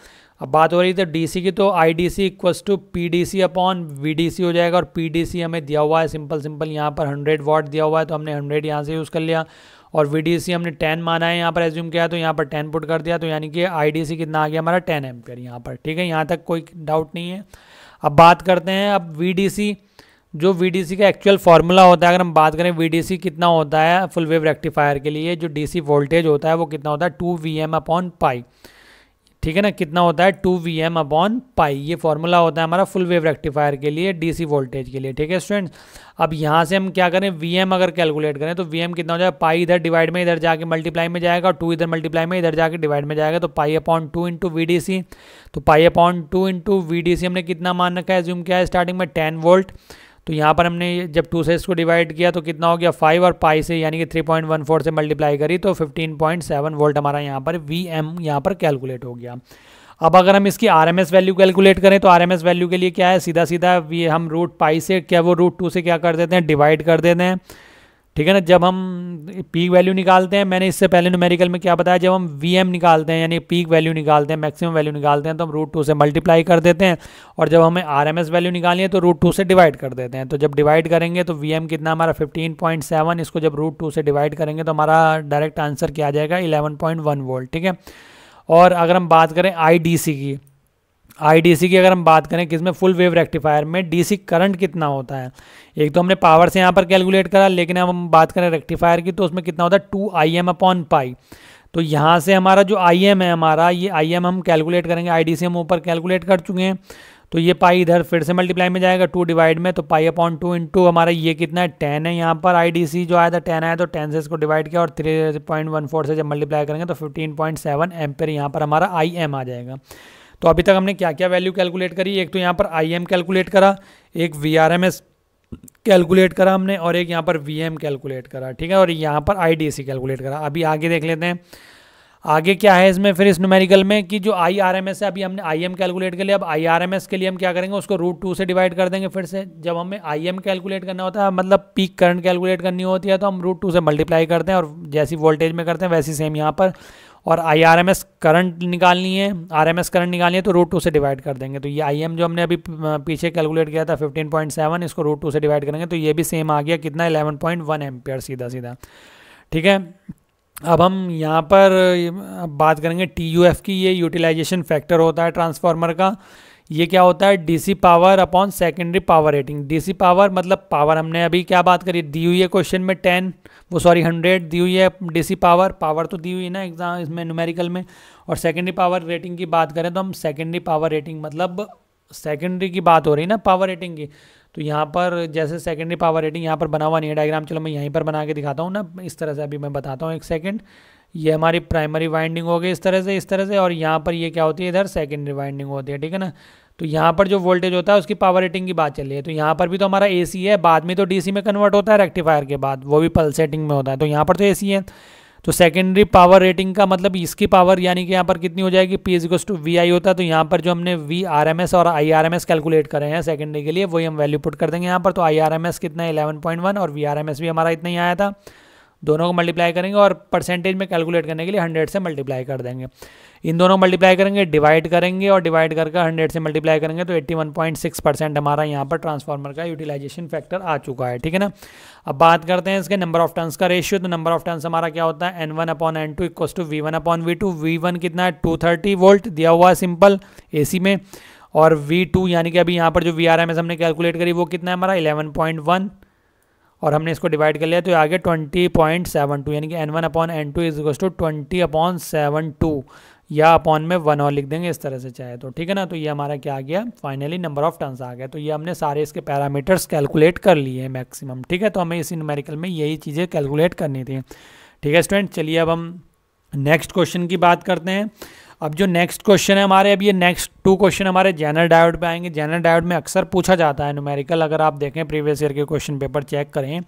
अब बात हो रही थी डी सी की तो I D C equals to P D C upon V D C हो जाएगा और पी डी सी हमें दिया हुआ है सिंपल सिंपल यहाँ पर हंड्रेड वॉट दिया हुआ है तो हमने हंड्रेड यहाँ से यूज़ कर लिया और वी हमने टेन माना है यहाँ पर एज्यूम किया तो यहाँ पर टेन पुट कर दिया तो यानी कि आई कितना आ गया हमारा टेन पेयर यहाँ पर ठीक है यहाँ तक कोई डाउट नहीं है अब बात करते हैं अब वी जो वी का एक्चुअल फार्मूला होता है अगर हम बात करें वी कितना होता है फुल वेव रेक्टिफायर के लिए जो डी वोल्टेज होता है वो कितना होता है two V M upon pi ठीक है ना कितना होता है two V M upon pi ये फॉर्मूला होता है हमारा फुल वेव रेक्टिफायर के लिए डीसी वोल्टेज के लिए ठीक है स्टूडेंट्स अब यहाँ से हम क्या करें वी एम अगर कैलकुलेट करें तो वी एम कितना हो जाएगा पाई इधर डिवाइड में इधर जाके मल्टीप्लाई में जाएगा और टू इधर मल्टीप्लाई में इधर जाके डिवाइड में जाएगा तो pi upon two into V D C तो pi upon two into V D C हमने कितना मान रखा है ज्यूम किया है स्टार्टिंग में टेन वोल्ट तो यहाँ पर हमने जब टू से इसको डिवाइड किया तो कितना हो गया फाइव और पाई से यानी कि थ्री पॉइंट वन फोर से मल्टीप्लाई करी तो फिफ्टीन पॉइंट सेवन वोल्ट हमारा यहाँ पर वी एम यहाँ पर कैलकुलेट हो गया अब अगर हम इसकी R M S value calculate करें तो आर एम एस वैल्यू के लिए क्या है सीधा सीधा वी हम रूट पाई से क्या वो रूट टू से क्या कर देते हैं डिवाइड कर देते हैं ठीक है ना जब हम पीक वैल्यू निकालते हैं मैंने इससे पहले नुमेरिकल में क्या बताया जब हम वी निकालते हैं यानी पीक वैल्यू निकालते हैं मैक्सिमम वैल्यू निकालते हैं तो हम रूट टू से मल्टीप्लाई कर देते हैं और जब हमें आर वैल्यू निकालनी है तो रूट टू से डिवाइड कर देते हैं तो जब डिवाइड करेंगे तो वी कितना हमारा फिफ्टीन इसको जब रूट टू से डिवाइड करेंगे तो हमारा डायरेक्ट आंसर क्या आ जाएगा इलेवन वोल्ट ठीक है और अगर हम बात करें आई की आईडीसी की अगर हम बात करें किसमें फुल वेव रेक्टिफायर में डीसी करंट कितना होता है एक तो हमने पावर से यहाँ पर कैलकुलेट करा लेकिन अब हम बात करें रेक्टिफायर की तो उसमें कितना होता है two I M upon pi तो यहाँ से हमारा जो आई एम है हमारा ये आई एम हम कैलकुलेट करेंगे आई डी सी हम ऊपर कैलकुलेट कर चुके हैं तो ये पाई इधर फिर से मल्टीप्लाई में जाएगा टू डिवाइड में तो पाई अपॉन टू इंटू हमारा ये कितना है टेन है यहाँ पर सी जो आया था टेन आया तो टेन से इसको डिवाइड किया और थ्री पॉइंट वन फोर से जब मल्टीप्लाई करेंगे तो फिफ्टीन पॉइंट सेवन पर यहाँ पर हमारा आई एम आ जाएगा तो अभी तक हमने क्या क्या वैल्यू कैलकुलेट करी एक तो यहाँ पर आई कैलकुलेट करा एक वी कैलकुलेट करा हमने और एक यहाँ पर वी कैलकुलेट करा ठीक है और यहाँ पर आई कैलकुलेट करा अभी आगे देख लेते हैं आगे क्या है इसमें फिर इस न्यूमेरिकल में कि जो आई आर एम एस है अभी हमने आई एम कैलकुलेट के लिए अब आई आर एम एस के लिए हम क्या करेंगे उसको रूट टू से डिवाइड कर देंगे फिर से जब हमें आई एम कैलकुलेट करना होता है मतलब पीक करंट कैलकुलेट करनी होती है तो हम रूट टू से मल्टीप्लाई करते हैं और जैसी वोल्टेज में करते हैं वैसी सेम यहाँ पर और I R M S current निकालनी है आर एम एस करंट निकालनी है तो रूट टू से डिवाइड कर देंगे तो ये आई एम जो हमने अभी पीछे कैलकुलेट किया था फिफ्टीन पॉइंट सेवन इसको रूट टू से डिवाइड करेंगे तो ये भी सेम आ गया कितना इलेवन पॉइंट वन एम सीधा सीधा ठीक है अब हम यहाँ पर बात करेंगे टी यू एफ़ की ये यूटिलाइजेशन फैक्टर होता है ट्रांसफार्मर का ये क्या होता है DC power upon secondary power rating DC power मतलब पावर हमने अभी क्या बात करी दी हुई है क्वेश्चन में टेन वो सॉरी हंड्रेड दी हुई है डीसी पावर पावर तो दी हुई है ना एग्जाम इसमें न्यूमेरिकल में और सेकेंडरी पावर रेटिंग की बात करें तो हम सेकेंडरी पावर रेटिंग मतलब सेकेंडरी की बात हो रही है ना पावर रेटिंग की तो यहाँ पर जैसे सेकेंडरी पावर रेटिंग यहाँ पर बना हुआ नहीं है डायग्राम चलो मैं यहीं पर बना के दिखाता हूँ ना इस तरह से अभी मैं बताता हूँ एक सेकेंड ये हमारी प्राइमरी वाइंडिंग हो गई इस तरह से इस तरह से और यहाँ पर ये क्या होती है इधर सेकेंडरी वाइंडिंग होती है ठीक है ना तो यहाँ पर जो वोल्टेज होता है उसकी पावर रेटिंग की बात चल रही है तो यहाँ पर भी तो हमारा ए है बाद में तो डी में कन्वर्ट होता है रेक्टिफायर के बाद वो भी पल्सेटिंग में होता है तो यहाँ पर तो ए है तो सेकेंडरी पावर रेटिंग का मतलब इसकी पावर यानी कि यहाँ पर कितनी हो जाएगी P equals to V I होता है तो यहाँ पर जो हमने वी आर एम एस और I R M S calculate करे हैं सेकेंडरी के लिए वही हम वैल्यू पुट कर देंगे यहाँ पर तो आई आर एम एस कितना है इलेवन पॉइंट वन और वी आर एम एस भी हमारा इतना ही आया था दोनों को मल्टीप्लाई करेंगे और परसेंटेज में कैलकुलेट करने के लिए हंड्रेड से मल्टीप्लाई कर देंगे इन दोनों मल्टीप्लाई करेंगे डिवाइड करेंगे और डिवाइड करके हंड्रेड से मल्टीप्लाई करेंगे तो eighty one point six percent हमारा यहाँ पर ट्रांसफार्मर का यूटिलाइजेशन फैक्टर आ चुका है ठीक है ना अब बात करते हैं इसके नंबर ऑफ टर्न्स का रेशियो तो नंबर ऑफ टर्न्स हमारा क्या होता है N one upon N two equals to V one upon V two V one कितना है टू थर्टी वोल्ट दिया हुआ है सिंपल ए सी में और वी टू यानी कि अभी यहाँ पर जो वी आर एम एस हमने कैलकुलेट करी वो कितना है हमारा इलेवन पॉइंट वन और हमने इसको डिवाइड कर लिया तो आ गया ट्वेंटी पॉइंट सेवन टू यानी कि N one upon N two is equals to twenty upon seven two या अपॉन में वन और लिख देंगे इस तरह से चाहे तो ठीक है ना तो ये हमारा क्या आ गया फाइनली नंबर ऑफ टर्न्स आ गया तो ये हमने सारे इसके पैरामीटर्स कैलकुलेट कर लिए हैं मैक्सिमम ठीक है तो हमें इसी न्यूमेरिकल में यही चीज़ें कैलकुलेट करनी थी ठीक है स्टूडेंट चलिए अब हम नेक्स्ट क्वेश्चन की बात करते हैं अब जो नेक्स्ट क्वेश्चन है हमारे अब ये नेक्स्ट टू क्वेश्चन हमारे जैनर डायोड पे आएंगे जैनर डायोड में अक्सर पूछा जाता है न्यूमेरिकल अगर आप देखें प्रीवियस ईयर के क्वेश्चन पेपर चेक करें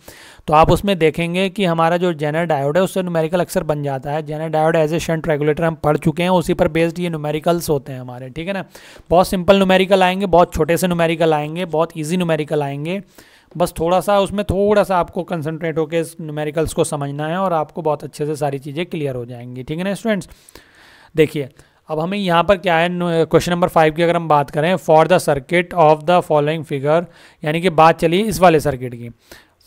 तो आप उसमें देखेंगे कि हमारा जो जैनर डायोड है उससे न्यूमेरिकल अक्सर बन जाता है zener diode as a shunt regulator हम पढ़ चुके हैं उसी पर बेस्ड ये न्यूमेरिकल्स होते हैं हमारे ठीक है ना बहुत सिंपल न्यूमेरिकल आएंगे बहुत छोटे से न्यूमेरिकल आएंगे बहुत ईजी न्यूमेरिकल आएंगे बस थोड़ा सा उसमें थोड़ा सा आपको कंसनट्रेट होकर न्यूमेरिकल्स को समझना है और आपको बहुत अच्छे से सारी चीज़ें क्लियर हो जाएंगी ठीक है ना स्टूडेंट्स देखिए अब हमें यहाँ पर क्या है क्वेश्चन नंबर फाइव की अगर हम बात करें for the circuit of the following figure यानी कि बात चलिए इस वाले सर्किट की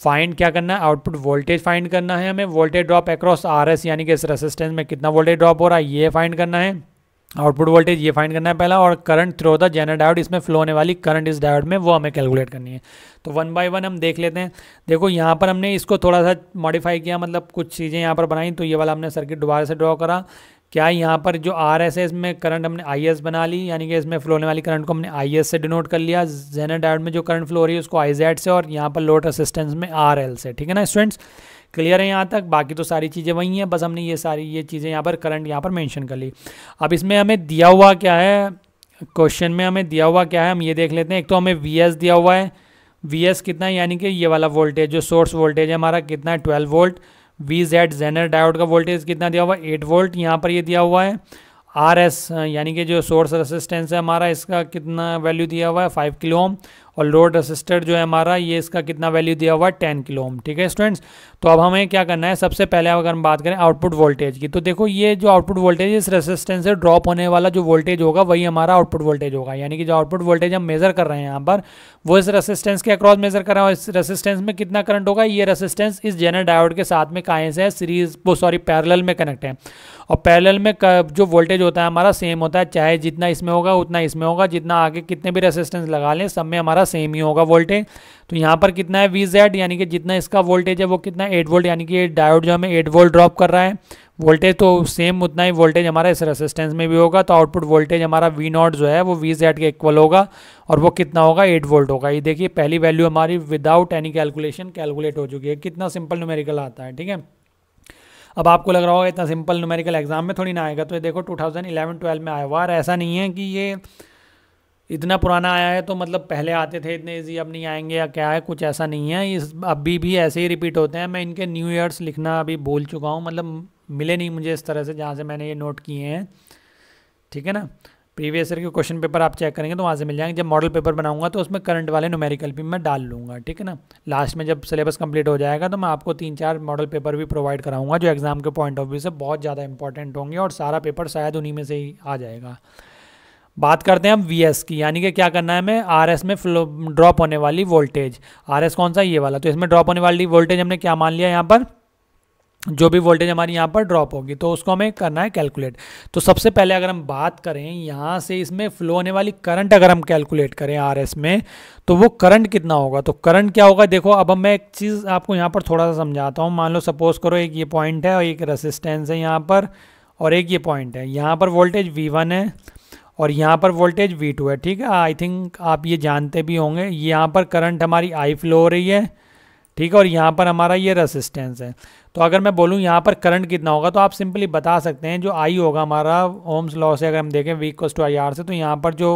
फाइंड क्या करना है आउटपुट वोल्टेज फाइंड करना है हमें voltage drop across R S यानी कि इस रेसिस्टेंस में कितना वोल्टेज ड्रॉप हो रहा है ये फाइंड करना है आउटपुट वोल्टेज ये फाइंड करना है पहला और current through the zener diode इसमें फ्लो होने वाली करंट इस डायोड में वो हमें कैलकुलेट करनी है तो वन बाय वन हम देख लेते हैं देखो यहाँ पर हमने इसको थोड़ा सा मॉडिफाई किया मतलब कुछ चीज़ें यहाँ पर बनाई तो ये वाला हमने सर्किट दोबारा से ड्रॉ करा क्या यहाँ पर जो आर एस है इसमें करंट हमने आई एस बना ली यानी कि इसमें फ्लो होने वाली करंट को हमने आई एस से डिनोट कर लिया जेनर डायोड में जो करंट फ्लो हो रही है उसको आई जेड से और यहाँ पर लोड रेसिस्टेंस में आर एल से ठीक है ना स्टूडेंट्स क्लियर है यहाँ तक बाकी तो सारी चीज़ें वही हैं बस हमने ये सारी ये चीज़ें यहाँ पर करंट यहाँ पर मैंशन कर ली अब इसमें हमें दिया हुआ क्या है क्वेश्चन में हमें दिया हुआ क्या है हम ये देख लेते हैं एक तो हमें वी एस दिया हुआ है वी एस कितना है यानी कि ये वाला वोल्टेज जो सोर्स वोल्टेज है हमारा कितना है twelve volt V Z zener diode का वोल्टेज कितना दिया हुआ है एट वोल्ट यहाँ पर ये दिया हुआ है आर एस यानी कि जो सोर्स रेसिस्टेंस है हमारा इसका कितना वैल्यू दिया हुआ है फाइव किलो ओम और लोड रेसिस्टर जो है हमारा ये इसका कितना वैल्यू दिया हुआ है टेन किलो ओम ठीक है स्टूडेंट्स तो अब हमें क्या करना है सबसे पहले अगर हम बात करें आउटपुट वोल्टेज की तो देखो ये जो आउटपुट वोल्टेज इस रेसिस्टेंस से ड्रॉप होने वाला जो वोल्टेज होगा वही हमारा आउटपुट वोल्टेज होगा यानी कि जो आउटपुट वोल्टेज हम मेजर कर रहे हैं यहाँ पर वो इस रेसिस्टेंस के अक्रॉस मेजर कर रहे हैं इस रेसिस्टेंस में कितना करंट होगा ये रेसिस्टेंस इस जेनर डायवर्ट के साथ में काएं से है सीरीज वो सॉरी पैरल में कनेक्ट है और पैरल में जो वोल्टेज होता है हमारा सेम होता है चाहे जितना इसमें होगा उतना इसमें होगा जितना आगे कितने भी रेसिस्टेंस लगा लें सब में हमारा सेम ही होगा वोल्टेज तो यहाँ पर कितना है वी जेड यानी कि जितना इसका वोल्टेज है वो कितना है एट वोल्ट यानी कि डायोड जो हमें एट वोल्ट ड्रॉप कर रहा है वोल्टेज तो सेम उतना ही वोल्टेज हमारा इस रेसिस्टेंस में भी होगा तो आउटपुट वोल्टेज हमारा वी नॉट जो है वो वी जेड के इक्वल होगा और वो कितना होगा एट वोल्ट होगा ये देखिए पहली वैल्यू हमारी विदाउट एनी कैलकुलेशन कैलकुलेट हो चुकी है कितना सिंपल न्यूमेरिकल आता है ठीक है अब आपको लग रहा होगा इतना सिंपल न्यूमेरिकल एग्जाम में थोड़ी ना आएगा तो ये देखो 2011-12 में आया हुआ और ऐसा नहीं है कि ये इतना पुराना आया है तो मतलब पहले आते थे इतने ईजी अब नहीं आएंगे या क्या है कुछ ऐसा नहीं है इस अभी भी ऐसे ही रिपीट होते हैं मैं इनके न्यू ईयर्स लिखना अभी बोल चुका हूँ मतलब मिले नहीं मुझे इस तरह से जहाँ से मैंने ये नोट किए हैं ठीक है ना प्रीवियस ईयर के क्वेश्चन पेपर आप चेक करेंगे तो वहाँ से मिल जाएंगे जब मॉडल पेपर बनाऊंगा तो उसमें करंट वाले नोमेरिकल भी मैं डाल लूँगा ठीक है ना लास्ट में जब सिलेबस कंप्लीट हो जाएगा तो मैं आपको तीन चार मॉडल पेपर भी प्रोवाइड कराऊंगा जो एग्ज़ाम के पॉइंट ऑफ व्यू से बहुत ज़्यादा इंपॉर्टेंट होंगे और सारा पेपर शायद उन्हीं में से ही आ जाएगा बात करते हैं हम वी एस की यानी कि क्या करना है हमें आर एस में ड्रॉप होने वाली वोल्टेज आर एस कौन सा ये वाला तो इसमें ड्रॉप होने वाली वोल्टेज हमने क्या मान लिया यहाँ पर जो भी वोल्टेज हमारी यहाँ पर ड्रॉप होगी तो उसको हमें करना है कैलकुलेट तो सबसे पहले अगर हम बात करें यहाँ से इसमें फ्लो होने वाली करंट अगर हम कैलकुलेट करें आर एस में तो वो करंट कितना होगा तो करंट क्या होगा देखो अब मैं एक चीज़ आपको यहाँ पर थोड़ा सा समझाता हूँ मान लो सपोज करो एक ये पॉइंट है और एक रेसिस्टेंस है यहाँ पर और एक ये पॉइंट है यहाँ पर वोल्टेज वी वन है और यहाँ पर वोल्टेज V2 है ठीक है आई थिंक आप ये जानते भी होंगे यहाँ पर करंट हमारी आई फ्लो हो रही है ठीक है और यहाँ पर हमारा ये रेसिस्टेंस है तो अगर मैं बोलूँ यहाँ पर करंट कितना होगा तो आप सिंपली बता सकते हैं जो आई होगा हमारा ओम्स लॉ से अगर हम देखें V cos two I R से तो यहाँ पर जो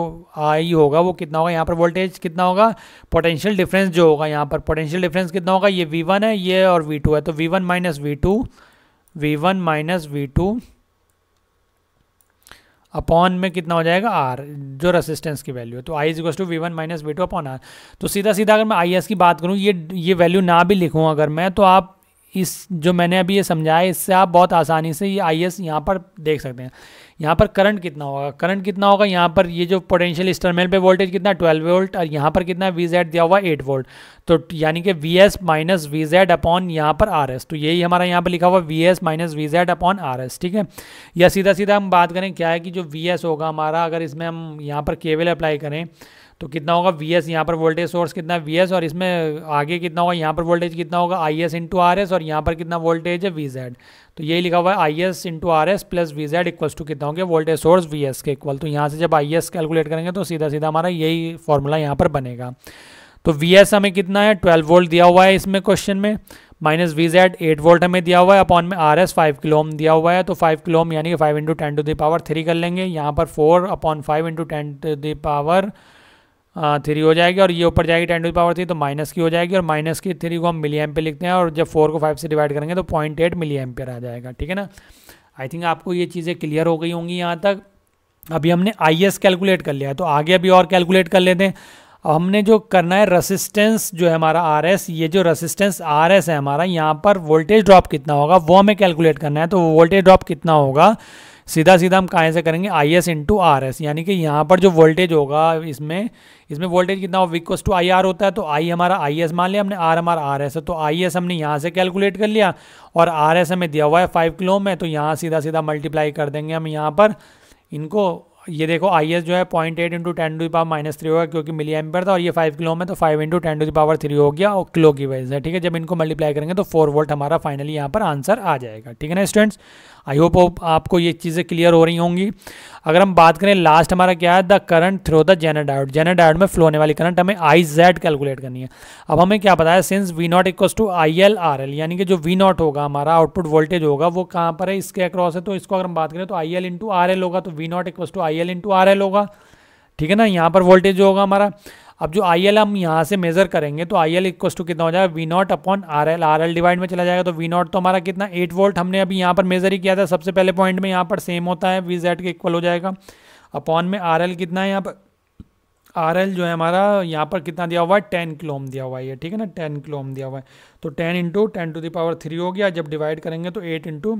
आई होगा वो कितना होगा यहाँ पर वोल्टेज कितना होगा पोटेंशियल डिफरेंस जो होगा यहाँ पर पोटेंशियल डिफरेंस कितना होगा ये वी वन है ये और वी टू है तो V one minus V two V one minus V two upon में कितना हो जाएगा आर जो रेसिस्टेंस की वैल्यू है तो I is to V one minus V two upon R तो सीधा सीधा अगर मैं आई एस की बात करूँ ये ये वैल्यू ना भी लिखूँ अगर मैं तो आप इस जो मैंने अभी ये समझाया इससे आप बहुत आसानी से ये आई एस यहाँ पर देख सकते हैं यहाँ पर करंट कितना होगा करंट कितना होगा यहाँ पर ये जो पोटेंशियल इस टर्मिनल पे वोल्टेज कितना 12 वोल्ट और यहाँ पर कितना वी जेड दिया हुआ 8 वोल्ट तो यानी कि V S minus V Z upon यहाँ पर आर एस तो यही हमारा यहाँ पर लिखा हुआ V S minus V Z upon R S ठीक है या सीधा सीधा हम बात करें क्या है कि जो वी एस होगा हमारा अगर इसमें हम यहाँ पर केवल अप्लाई करें तो कितना होगा वी एस यहाँ पर वोल्टेज सोर्स कितना वी एस और इसमें आगे कितना होगा यहाँ पर वोल्टेज कितना होगा I S into R S और यहाँ पर कितना वोल्टेज है वी जेड तो यही लिखा हुआ है I S into R S plus V Z equals to कितना होंगे वोल्टेज सोर्स वी एस के इक्वल तो यहाँ से जब आई एस कैलकुलेट करेंगे तो सीधा सीधा हमारा यही फॉर्मूला यहाँ पर बनेगा तो वी एस हमें कितना है ट्वेल्व वोल्ट दिया हुआ है इसमें क्वेश्चन में minus V Z eight volt हमें दिया हुआ है अपॉन में R S five kilo ohm दिया हुआ है तो फाइव किलो ओम यानी कि five into ten to the power three कर लेंगे यहाँ पर four upon five into ten to the power three हो जाएगी और ये ऊपर जाएगी टेन टू पावर थ्री तो माइनस की हो जाएगी और माइनस की थ्री को हम मिली एम पे लिखते हैं और जब फोर को फाइव से डिवाइड करेंगे तो पॉइंट एट मिली एम आ जाएगा ठीक है ना आई थिंक आपको ये चीज़ें क्लियर हो गई होंगी यहाँ तक अभी हमने आई कैलकुलेट कर लिया है तो आगे अभी और कैलकुलेट कर लेते हैं अब हमने जो करना है रसिस्टेंस जो है हमारा आर एस ये जो रसिस्टेंस आर एस है हमारा यहाँ पर वोल्टेज ड्रॉप कितना होगा वो हमें कैलकुलेट करना है तो वोल्टेज ड्रॉप कितना होगा सीधा सीधा हम कहाँ से करेंगे I S into R S यानी कि यहाँ पर जो वोल्टेज होगा इसमें इसमें वोल्टेज कितना हो विक्वस टू आई आर होता है तो आई हमारा आई एस मान लिया हमने आर हमारा आर एस है तो आई एस हमने यहाँ से कैलकुलेट कर लिया और आर एस हमें दिया हुआ है फाइव किलो में तो यहाँ सीधा सीधा मल्टीप्लाई कर देंगे हम यहाँ पर इनको ये देखो आई एस जो है point eight into ten to power minus three होगा क्योंकि मिली एम्पर था और ये फाइव किलो में तो five into ten to power three हो गया और किलो की वजह से ठीक है जब इनको मल्टीप्लाई करेंगे तो फोर वोल्ट हमारा फाइनली यहाँ पर आंसर आ जाएगा ठीक है ना स्टूडेंट्स आई होप आपको ये चीज़ें क्लियर हो रही होंगी अगर हम बात करें लास्ट हमारा क्या है the current through the zener diode zener diode में फ्लो होने वाली करंट हमें आई जेड कैलकुलेट करनी है अब हमें क्या पता है since V naught equal to I L R L यानी कि जो वी नॉट होगा हमारा आउटपुट वोल्टेज होगा वो कहाँ पर है इसके अक्रॉस है तो इसको अगर हम बात करें तो I L into R L होगा तो V naught equal to I I L into R L होगा ठीक है ना यहाँ पर वोल्टेज जो होगा हमारा अब जो आई एल हम यहाँ से मेजर करेंगे तो आई एल इक्वस टू कितना हो जाएगा V naught upon R L R L divide में चला जाएगा तो वी नॉट तो हमारा कितना एट वोल्ट हमने अभी यहाँ पर मेजर ही किया था सबसे पहले पॉइंट में यहाँ पर सेम होता है वी जेड के इक्वल हो जाएगा अपॉन में आर एल कितना है यहाँ पर आर एल जो है हमारा यहाँ पर कितना दिया हुआ है टेन किलो ओम दिया हुआ है ठीक है ना टेन किलो ओम दिया हुआ है तो ten into ten to the power three हो गया जब डिवाइड करेंगे तो eight into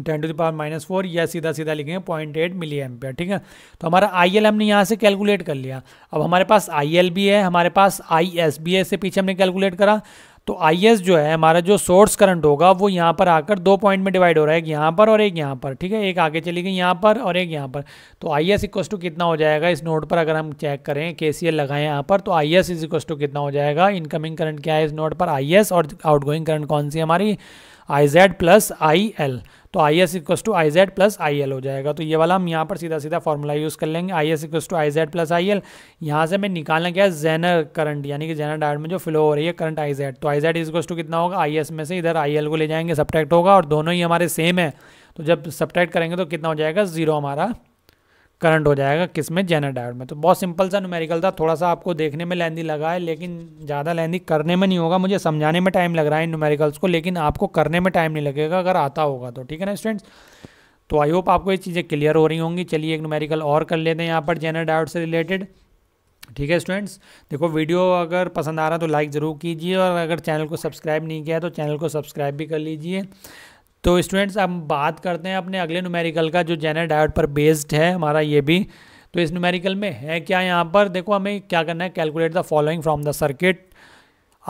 ten to the power minus four या सीधा सीधा लिखेंगे पॉइंट एट मिली एम्पियर ठीक है तो हमारा आई एल हमने यहाँ से कैलकुलेट कर लिया अब हमारे पास आई एल भी है हमारे पास आई एस भी है इससे पीछे हमने कैलकुलेट करा तो आई एस जो है हमारा जो सोर्स करंट होगा वो यहाँ पर आकर दो पॉइंट में डिवाइड हो रहा है एक यहाँ पर और एक यहाँ पर ठीक है एक आगे चली गई यहाँ पर और एक यहाँ पर तो आई एस इक्व टू कितना हो जाएगा इस नोड पर अगर हम चेक करें के सी एल लगाएं यहाँ पर तो I S is equal to कितना हो जाएगा इनकमिंग करंट क्या है इस नोड पर आई एस और आउट गोइंग करंट कौन सी हमारी I Z plus I L तो I S equal to I Z plus I L हो जाएगा तो ये वाला हम यहाँ पर सीधा सीधा फॉर्मूला यूज़ कर लेंगे I S equals to I Z plus I L यहाँ से मैं निकालना क्या है जेनर करंट यानी कि जैनर डायड में जो फ्लो हो रही है करंट आई जेड तो आई जेड इक्व टू कितना होगा आई एस में से इधर आई एल को ले जाएंगे सब्ट्रैक्ट होगा और दोनों ही हमारे सेम है तो जब सब्ट्रैक्ट करेंगे तो कितना हो जाएगा जीरो हमारा करंट हो जाएगा किस में जेनर डायोड में तो बहुत सिंपल सा न्यूमेरिकल था थोड़ा सा आपको देखने में लेंदी लगा है लेकिन ज़्यादा लेंदी करने में नहीं होगा मुझे समझाने में टाइम लग रहा है इन न्यूमेरिकल्स को लेकिन आपको करने में टाइम नहीं लगेगा अगर आता होगा तो ठीक है ना स्टूडेंट्स तो आई होप आपको ये चीज़ें क्लियर हो रही होंगी चलिए एक न्यूमेरिकल और कर लेते हैं यहाँ पर जेनर डायोड से रिलेटेड ठीक है स्टूडेंट्स देखो वीडियो अगर पसंद आ रहा तो लाइक ज़रूर कीजिए और अगर चैनल को सब्सक्राइब नहीं किया तो चैनल को सब्सक्राइब भी कर लीजिए तो स्टूडेंट्स अब बात करते हैं अपने अगले न्यूमेरिकल का जो जेनर डायोड पर बेस्ड है हमारा ये भी तो इस न्यूमेरिकल में है क्या यहाँ पर देखो हमें क्या करना है calculate the following from the circuit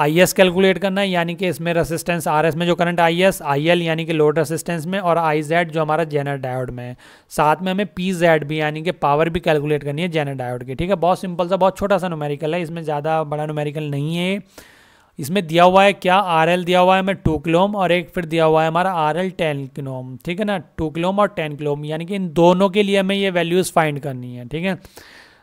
I S calculate करना है यानी कि इसमें रेसिस्टेंस आर एस में जो current I S I L यानी कि लोड रेसिस्टेंस में और आई जेड जो हमारा जेनर डायोड में है साथ में हमें पी जेड भी यानी कि पावर भी कैलकुलेट करनी है जेनर डायोड की ठीक है बहुत सिंपल सा बहुत छोटा सा नुमेरिकल है इसमें ज़्यादा बड़ा नुमेरिकल नहीं है इसमें दिया हुआ है क्या आर एल दिया हुआ है हमें टू किलोम और एक फिर दिया हुआ है हमारा आर एल टेन किलोम ठीक है ना टू किलोम और टेन किलोम यानी कि इन दोनों के लिए हमें ये वैल्यूज़ फाइंड करनी है ठीक है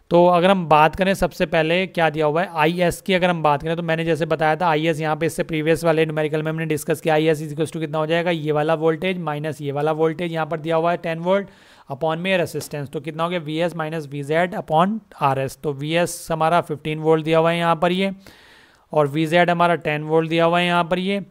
तो अगर हम बात करें सबसे पहले क्या दिया हुआ है आई एस की अगर हम बात करें तो मैंने जैसे बताया था आई एस यहाँ पर इससे प्रीवियस वाले न्यूमेरिकल में हमने डिस्कस किया आई एस इजिकल्स टू कितना हो जाएगा ये वाला वोल्टेज माइनस ये वाला वोल्टेज यहाँ पर दिया हुआ है टेन वोल्ट अपॉन में रेसिस्टेंस तो कितना हो गया V S minus V Z upon R S तो वी एस हमारा फिफ्टीन वोल्ट दिया हुआ है यहाँ पर ये यह। और वी जेड हमारा टेन वोल्ट दिया हुआ है यहाँ पर ये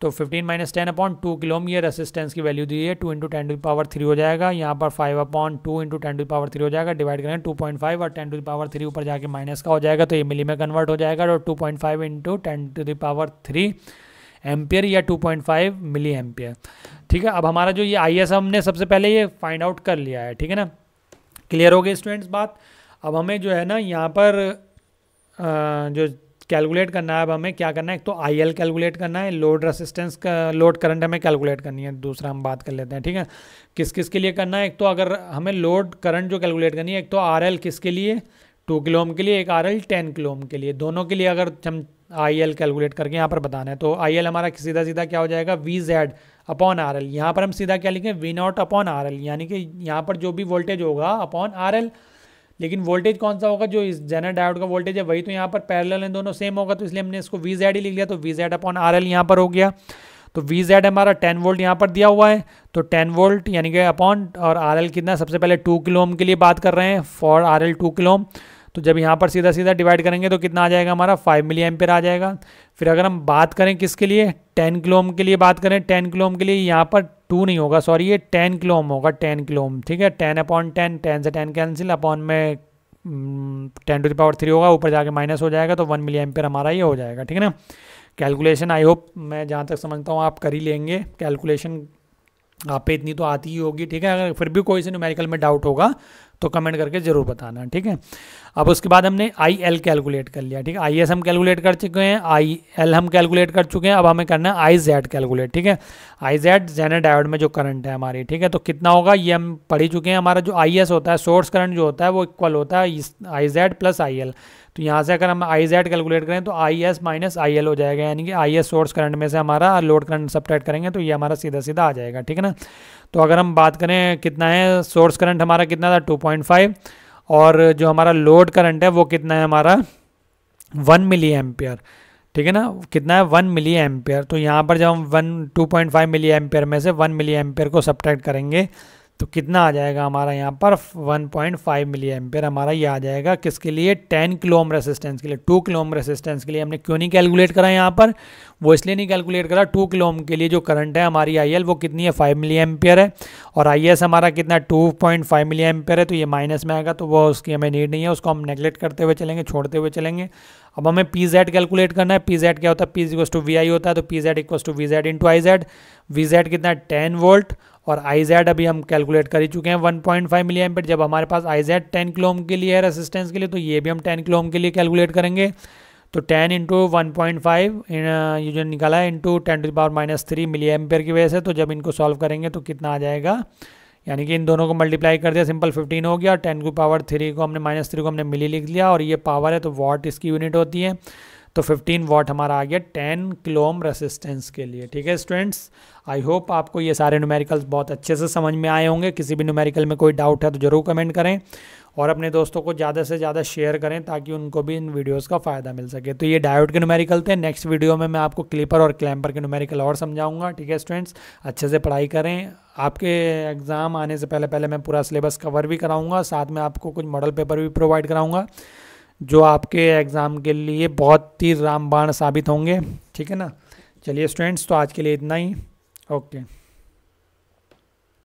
तो fifteen minus ten upon two kilohm ये रेसिस्टेंस की वैल्यू दी है two into ten to power three हो जाएगा यहाँ पर five upon two into ten to power three हो जाएगा डिवाइड करेंगे टू पॉइंट फाइव और टेन टू पावर थ्री ऊपर जाके माइनस का हो जाएगा तो ये मिली में कन्वर्ट हो जाएगा और two point five into ten to the power three ampere या two point five milli ampere ठीक है अब हमारा जो ये आई एस हमने सबसे पहले ये फाइंड आउट कर लिया है ठीक है ना क्लियर हो गई स्टूडेंट्स बात अब हमें जो है ना यहाँ पर आ, जो कैलकुलेट करना है अब हमें क्या करना है एक तो आई एल कैलकुलेट करना है लोड रेसिस्टेंस का लोड करंट हमें कैलकुलेट करनी है दूसरा हम बात कर लेते हैं ठीक है किस किस के लिए करना है एक तो अगर हमें लोड करंट जो कैलकुलेट करनी है एक तो आर एल किसके लिए टू किलो के लिए एक आर एल टेन किलो के लिए दोनों के लिए अगर हम आई एल कैलकुलेट करके यहाँ पर बताना है तो आई एल हमारा सीधा सीधा क्या हो जाएगा V Z upon R L यहाँ पर हम सीधा क्या लिखें V naught upon R L यानी कि यहाँ पर जो भी वोल्टेज होगा अपॉन आर एल लेकिन वोल्टेज कौन सा होगा जो इस जेनर डायोड का वोल्टेज है वही तो यहाँ पर पैरेलल है दोनों सेम होगा तो इसलिए हमने इसको वी जेड ही लिख लिया तो V Z upon R L यहाँ पर हो गया तो वी जेड हमारा टेन वोल्ट यहाँ पर दिया हुआ है तो टेन वोल्ट यानी कि अपॉन और आर एल कितना सबसे पहले टू किलो के लिए बात कर रहे हैं for R L two kilohm तो जब यहाँ पर सीधा सीधा डिवाइड करेंगे तो कितना आ जाएगा हमारा फाइव मिली एम्पियर आ जाएगा फिर अगर हम बात करें किसके लिए टेन किलोम के लिए बात करें टेन किलोम के लिए यहाँ पर टू नहीं होगा सॉरी ये टेन किलोम होगा टेन किलोम ठीक है टेन अपॉन टेन टेन से टेन कैंसिल अपॉन में टेन टू दावर थ्री होगा ऊपर जाके माइनस हो जाएगा तो वन मिली एम्पियर हमारा ये हो जाएगा ठीक है ना कैलकुलेशन आई होप मैं जहाँ तक समझता हूँ आप कर ही लेंगे कैलकुलेशन आप पे इतनी तो आती ही होगी ठीक है अगर फिर भी कोई से न्यूमेरिकल में डाउट होगा तो कमेंट करके ज़रूर बताना ठीक है अब उसके बाद हमने आई एल कैलकुलेट कर लिया ठीक है आई एस हम कैलकुलेट कर चुके हैं आई एल हम कैलकुलेट कर चुके हैं अब हमें करना है आई जेड कैलकुलेट ठीक है आई जेड जेनर डायोड में जो करंट है हमारी ठीक है तो कितना होगा ये हम पढ़ ही चुके हैं हमारा जो आई एस होता है सोर्स करंट जो होता है वो इक्वल होता है I Z plus I L तो यहाँ से अगर हम आई जेड कैलकुलेट करें तो I S minus I L हो जाएगा यानी कि आई एस सोर्स करंट में से हमारा लोड करंट सब्ट्रैक्ट करेंगे तो ये हमारा सीधा सीधा आ जाएगा ठीक है ना तो अगर हम बात करें कितना है सोर्स करंट हमारा कितना था टू पॉइंट फाइव और जो हमारा लोड करंट है वो कितना है हमारा वन मिली एम्पियर ठीक है ना कितना है वन मिली एम्पियर तो यहाँ पर जब हम one two point five milli ampere में से वन मिली एम्पियर को सब्ट्रैक्ट करेंगे तो कितना आ जाएगा हमारा यहाँ पर 1.5 मिली एम्पेयर हमारा ये आ जाएगा किसके लिए 10 किलो ओम रेसिस्टेंस के लिए 2 किलो ओम रेसिस्टेंस के लिए हमने क्यों नहीं कैलकुलेट करा यहाँ पर वो इसलिए नहीं कैलकुलेट करा 2 किलो ओम के लिए जो करंट है हमारी आई वो कितनी है 5 मिली एम्पेयर है और आई हमारा कितना 2.5 मिली एम्पेयर है तो ये माइनस में आएगा तो वो उसकी हमें नीड नहीं है उसको हम नेगलेक्ट करते हुए चलेंगे छोड़ते हुए चलेंगे अब हमें पी जेड कैलकुलेट करना है पी जेड क्या होता है P equals to V I होता है तो P Z equal to V Z into I Z V Z कितना टेन वोल्ट और आई जेड अभी हम कैलकुलेट कर ही चुके हैं 1.5 पॉइंट फाइव मिली एमपेट जब हमारे पास आई जेड टेन किलो के लिए है रेसिस्टेंस के लिए तो ये भी हम टेन किलो के लिए कैलकुलेट करेंगे तो 10 इंटू वन पॉइंट फाइव ये जो निकाला है into ten to power minus three milli ampere की वजह से तो जब इनको सॉल्व करेंगे तो कितना आ जाएगा यानी कि इन दोनों को मल्टीप्लाई कर दिया सिंपल 15 हो गया और टेन टू पावर थ्री को हमने माइनस थ्री को हमने मिली लिख लिया और ये पावर है तो वॉट इसकी यूनिट होती है तो 15 वॉट हमारा आ गया 10 किलोम रेसिस्टेंस के लिए ठीक है स्टूडेंट्स आई होप आपको ये सारे न्यूमेरिकल्स बहुत अच्छे से समझ में आए होंगे किसी भी न्यूमेरिकल में कोई डाउट है तो ज़रूर कमेंट करें और अपने दोस्तों को ज़्यादा से ज़्यादा शेयर करें ताकि उनको भी इन वीडियोस का फ़ायदा मिल सके तो ये डायोड के न्यूमेरिकल थे नेक्स्ट वीडियो में मैं आपको क्लिपर और क्लैम्पर के न्यूमेरिकल और समझाऊंगा ठीक है स्टूडेंट्स अच्छे से पढ़ाई करें आपके एग्ज़ाम आने से पहले पहले मैं पूरा सिलेबस कवर भी कराऊंगा साथ में आपको कुछ मॉडल पेपर भी प्रोवाइड कराऊंगा जो आपके एग्ज़ाम के लिए बहुत ही रामबाण साबित होंगे ठीक है ना चलिए स्टूडेंट्स तो आज के लिए इतना ही ओके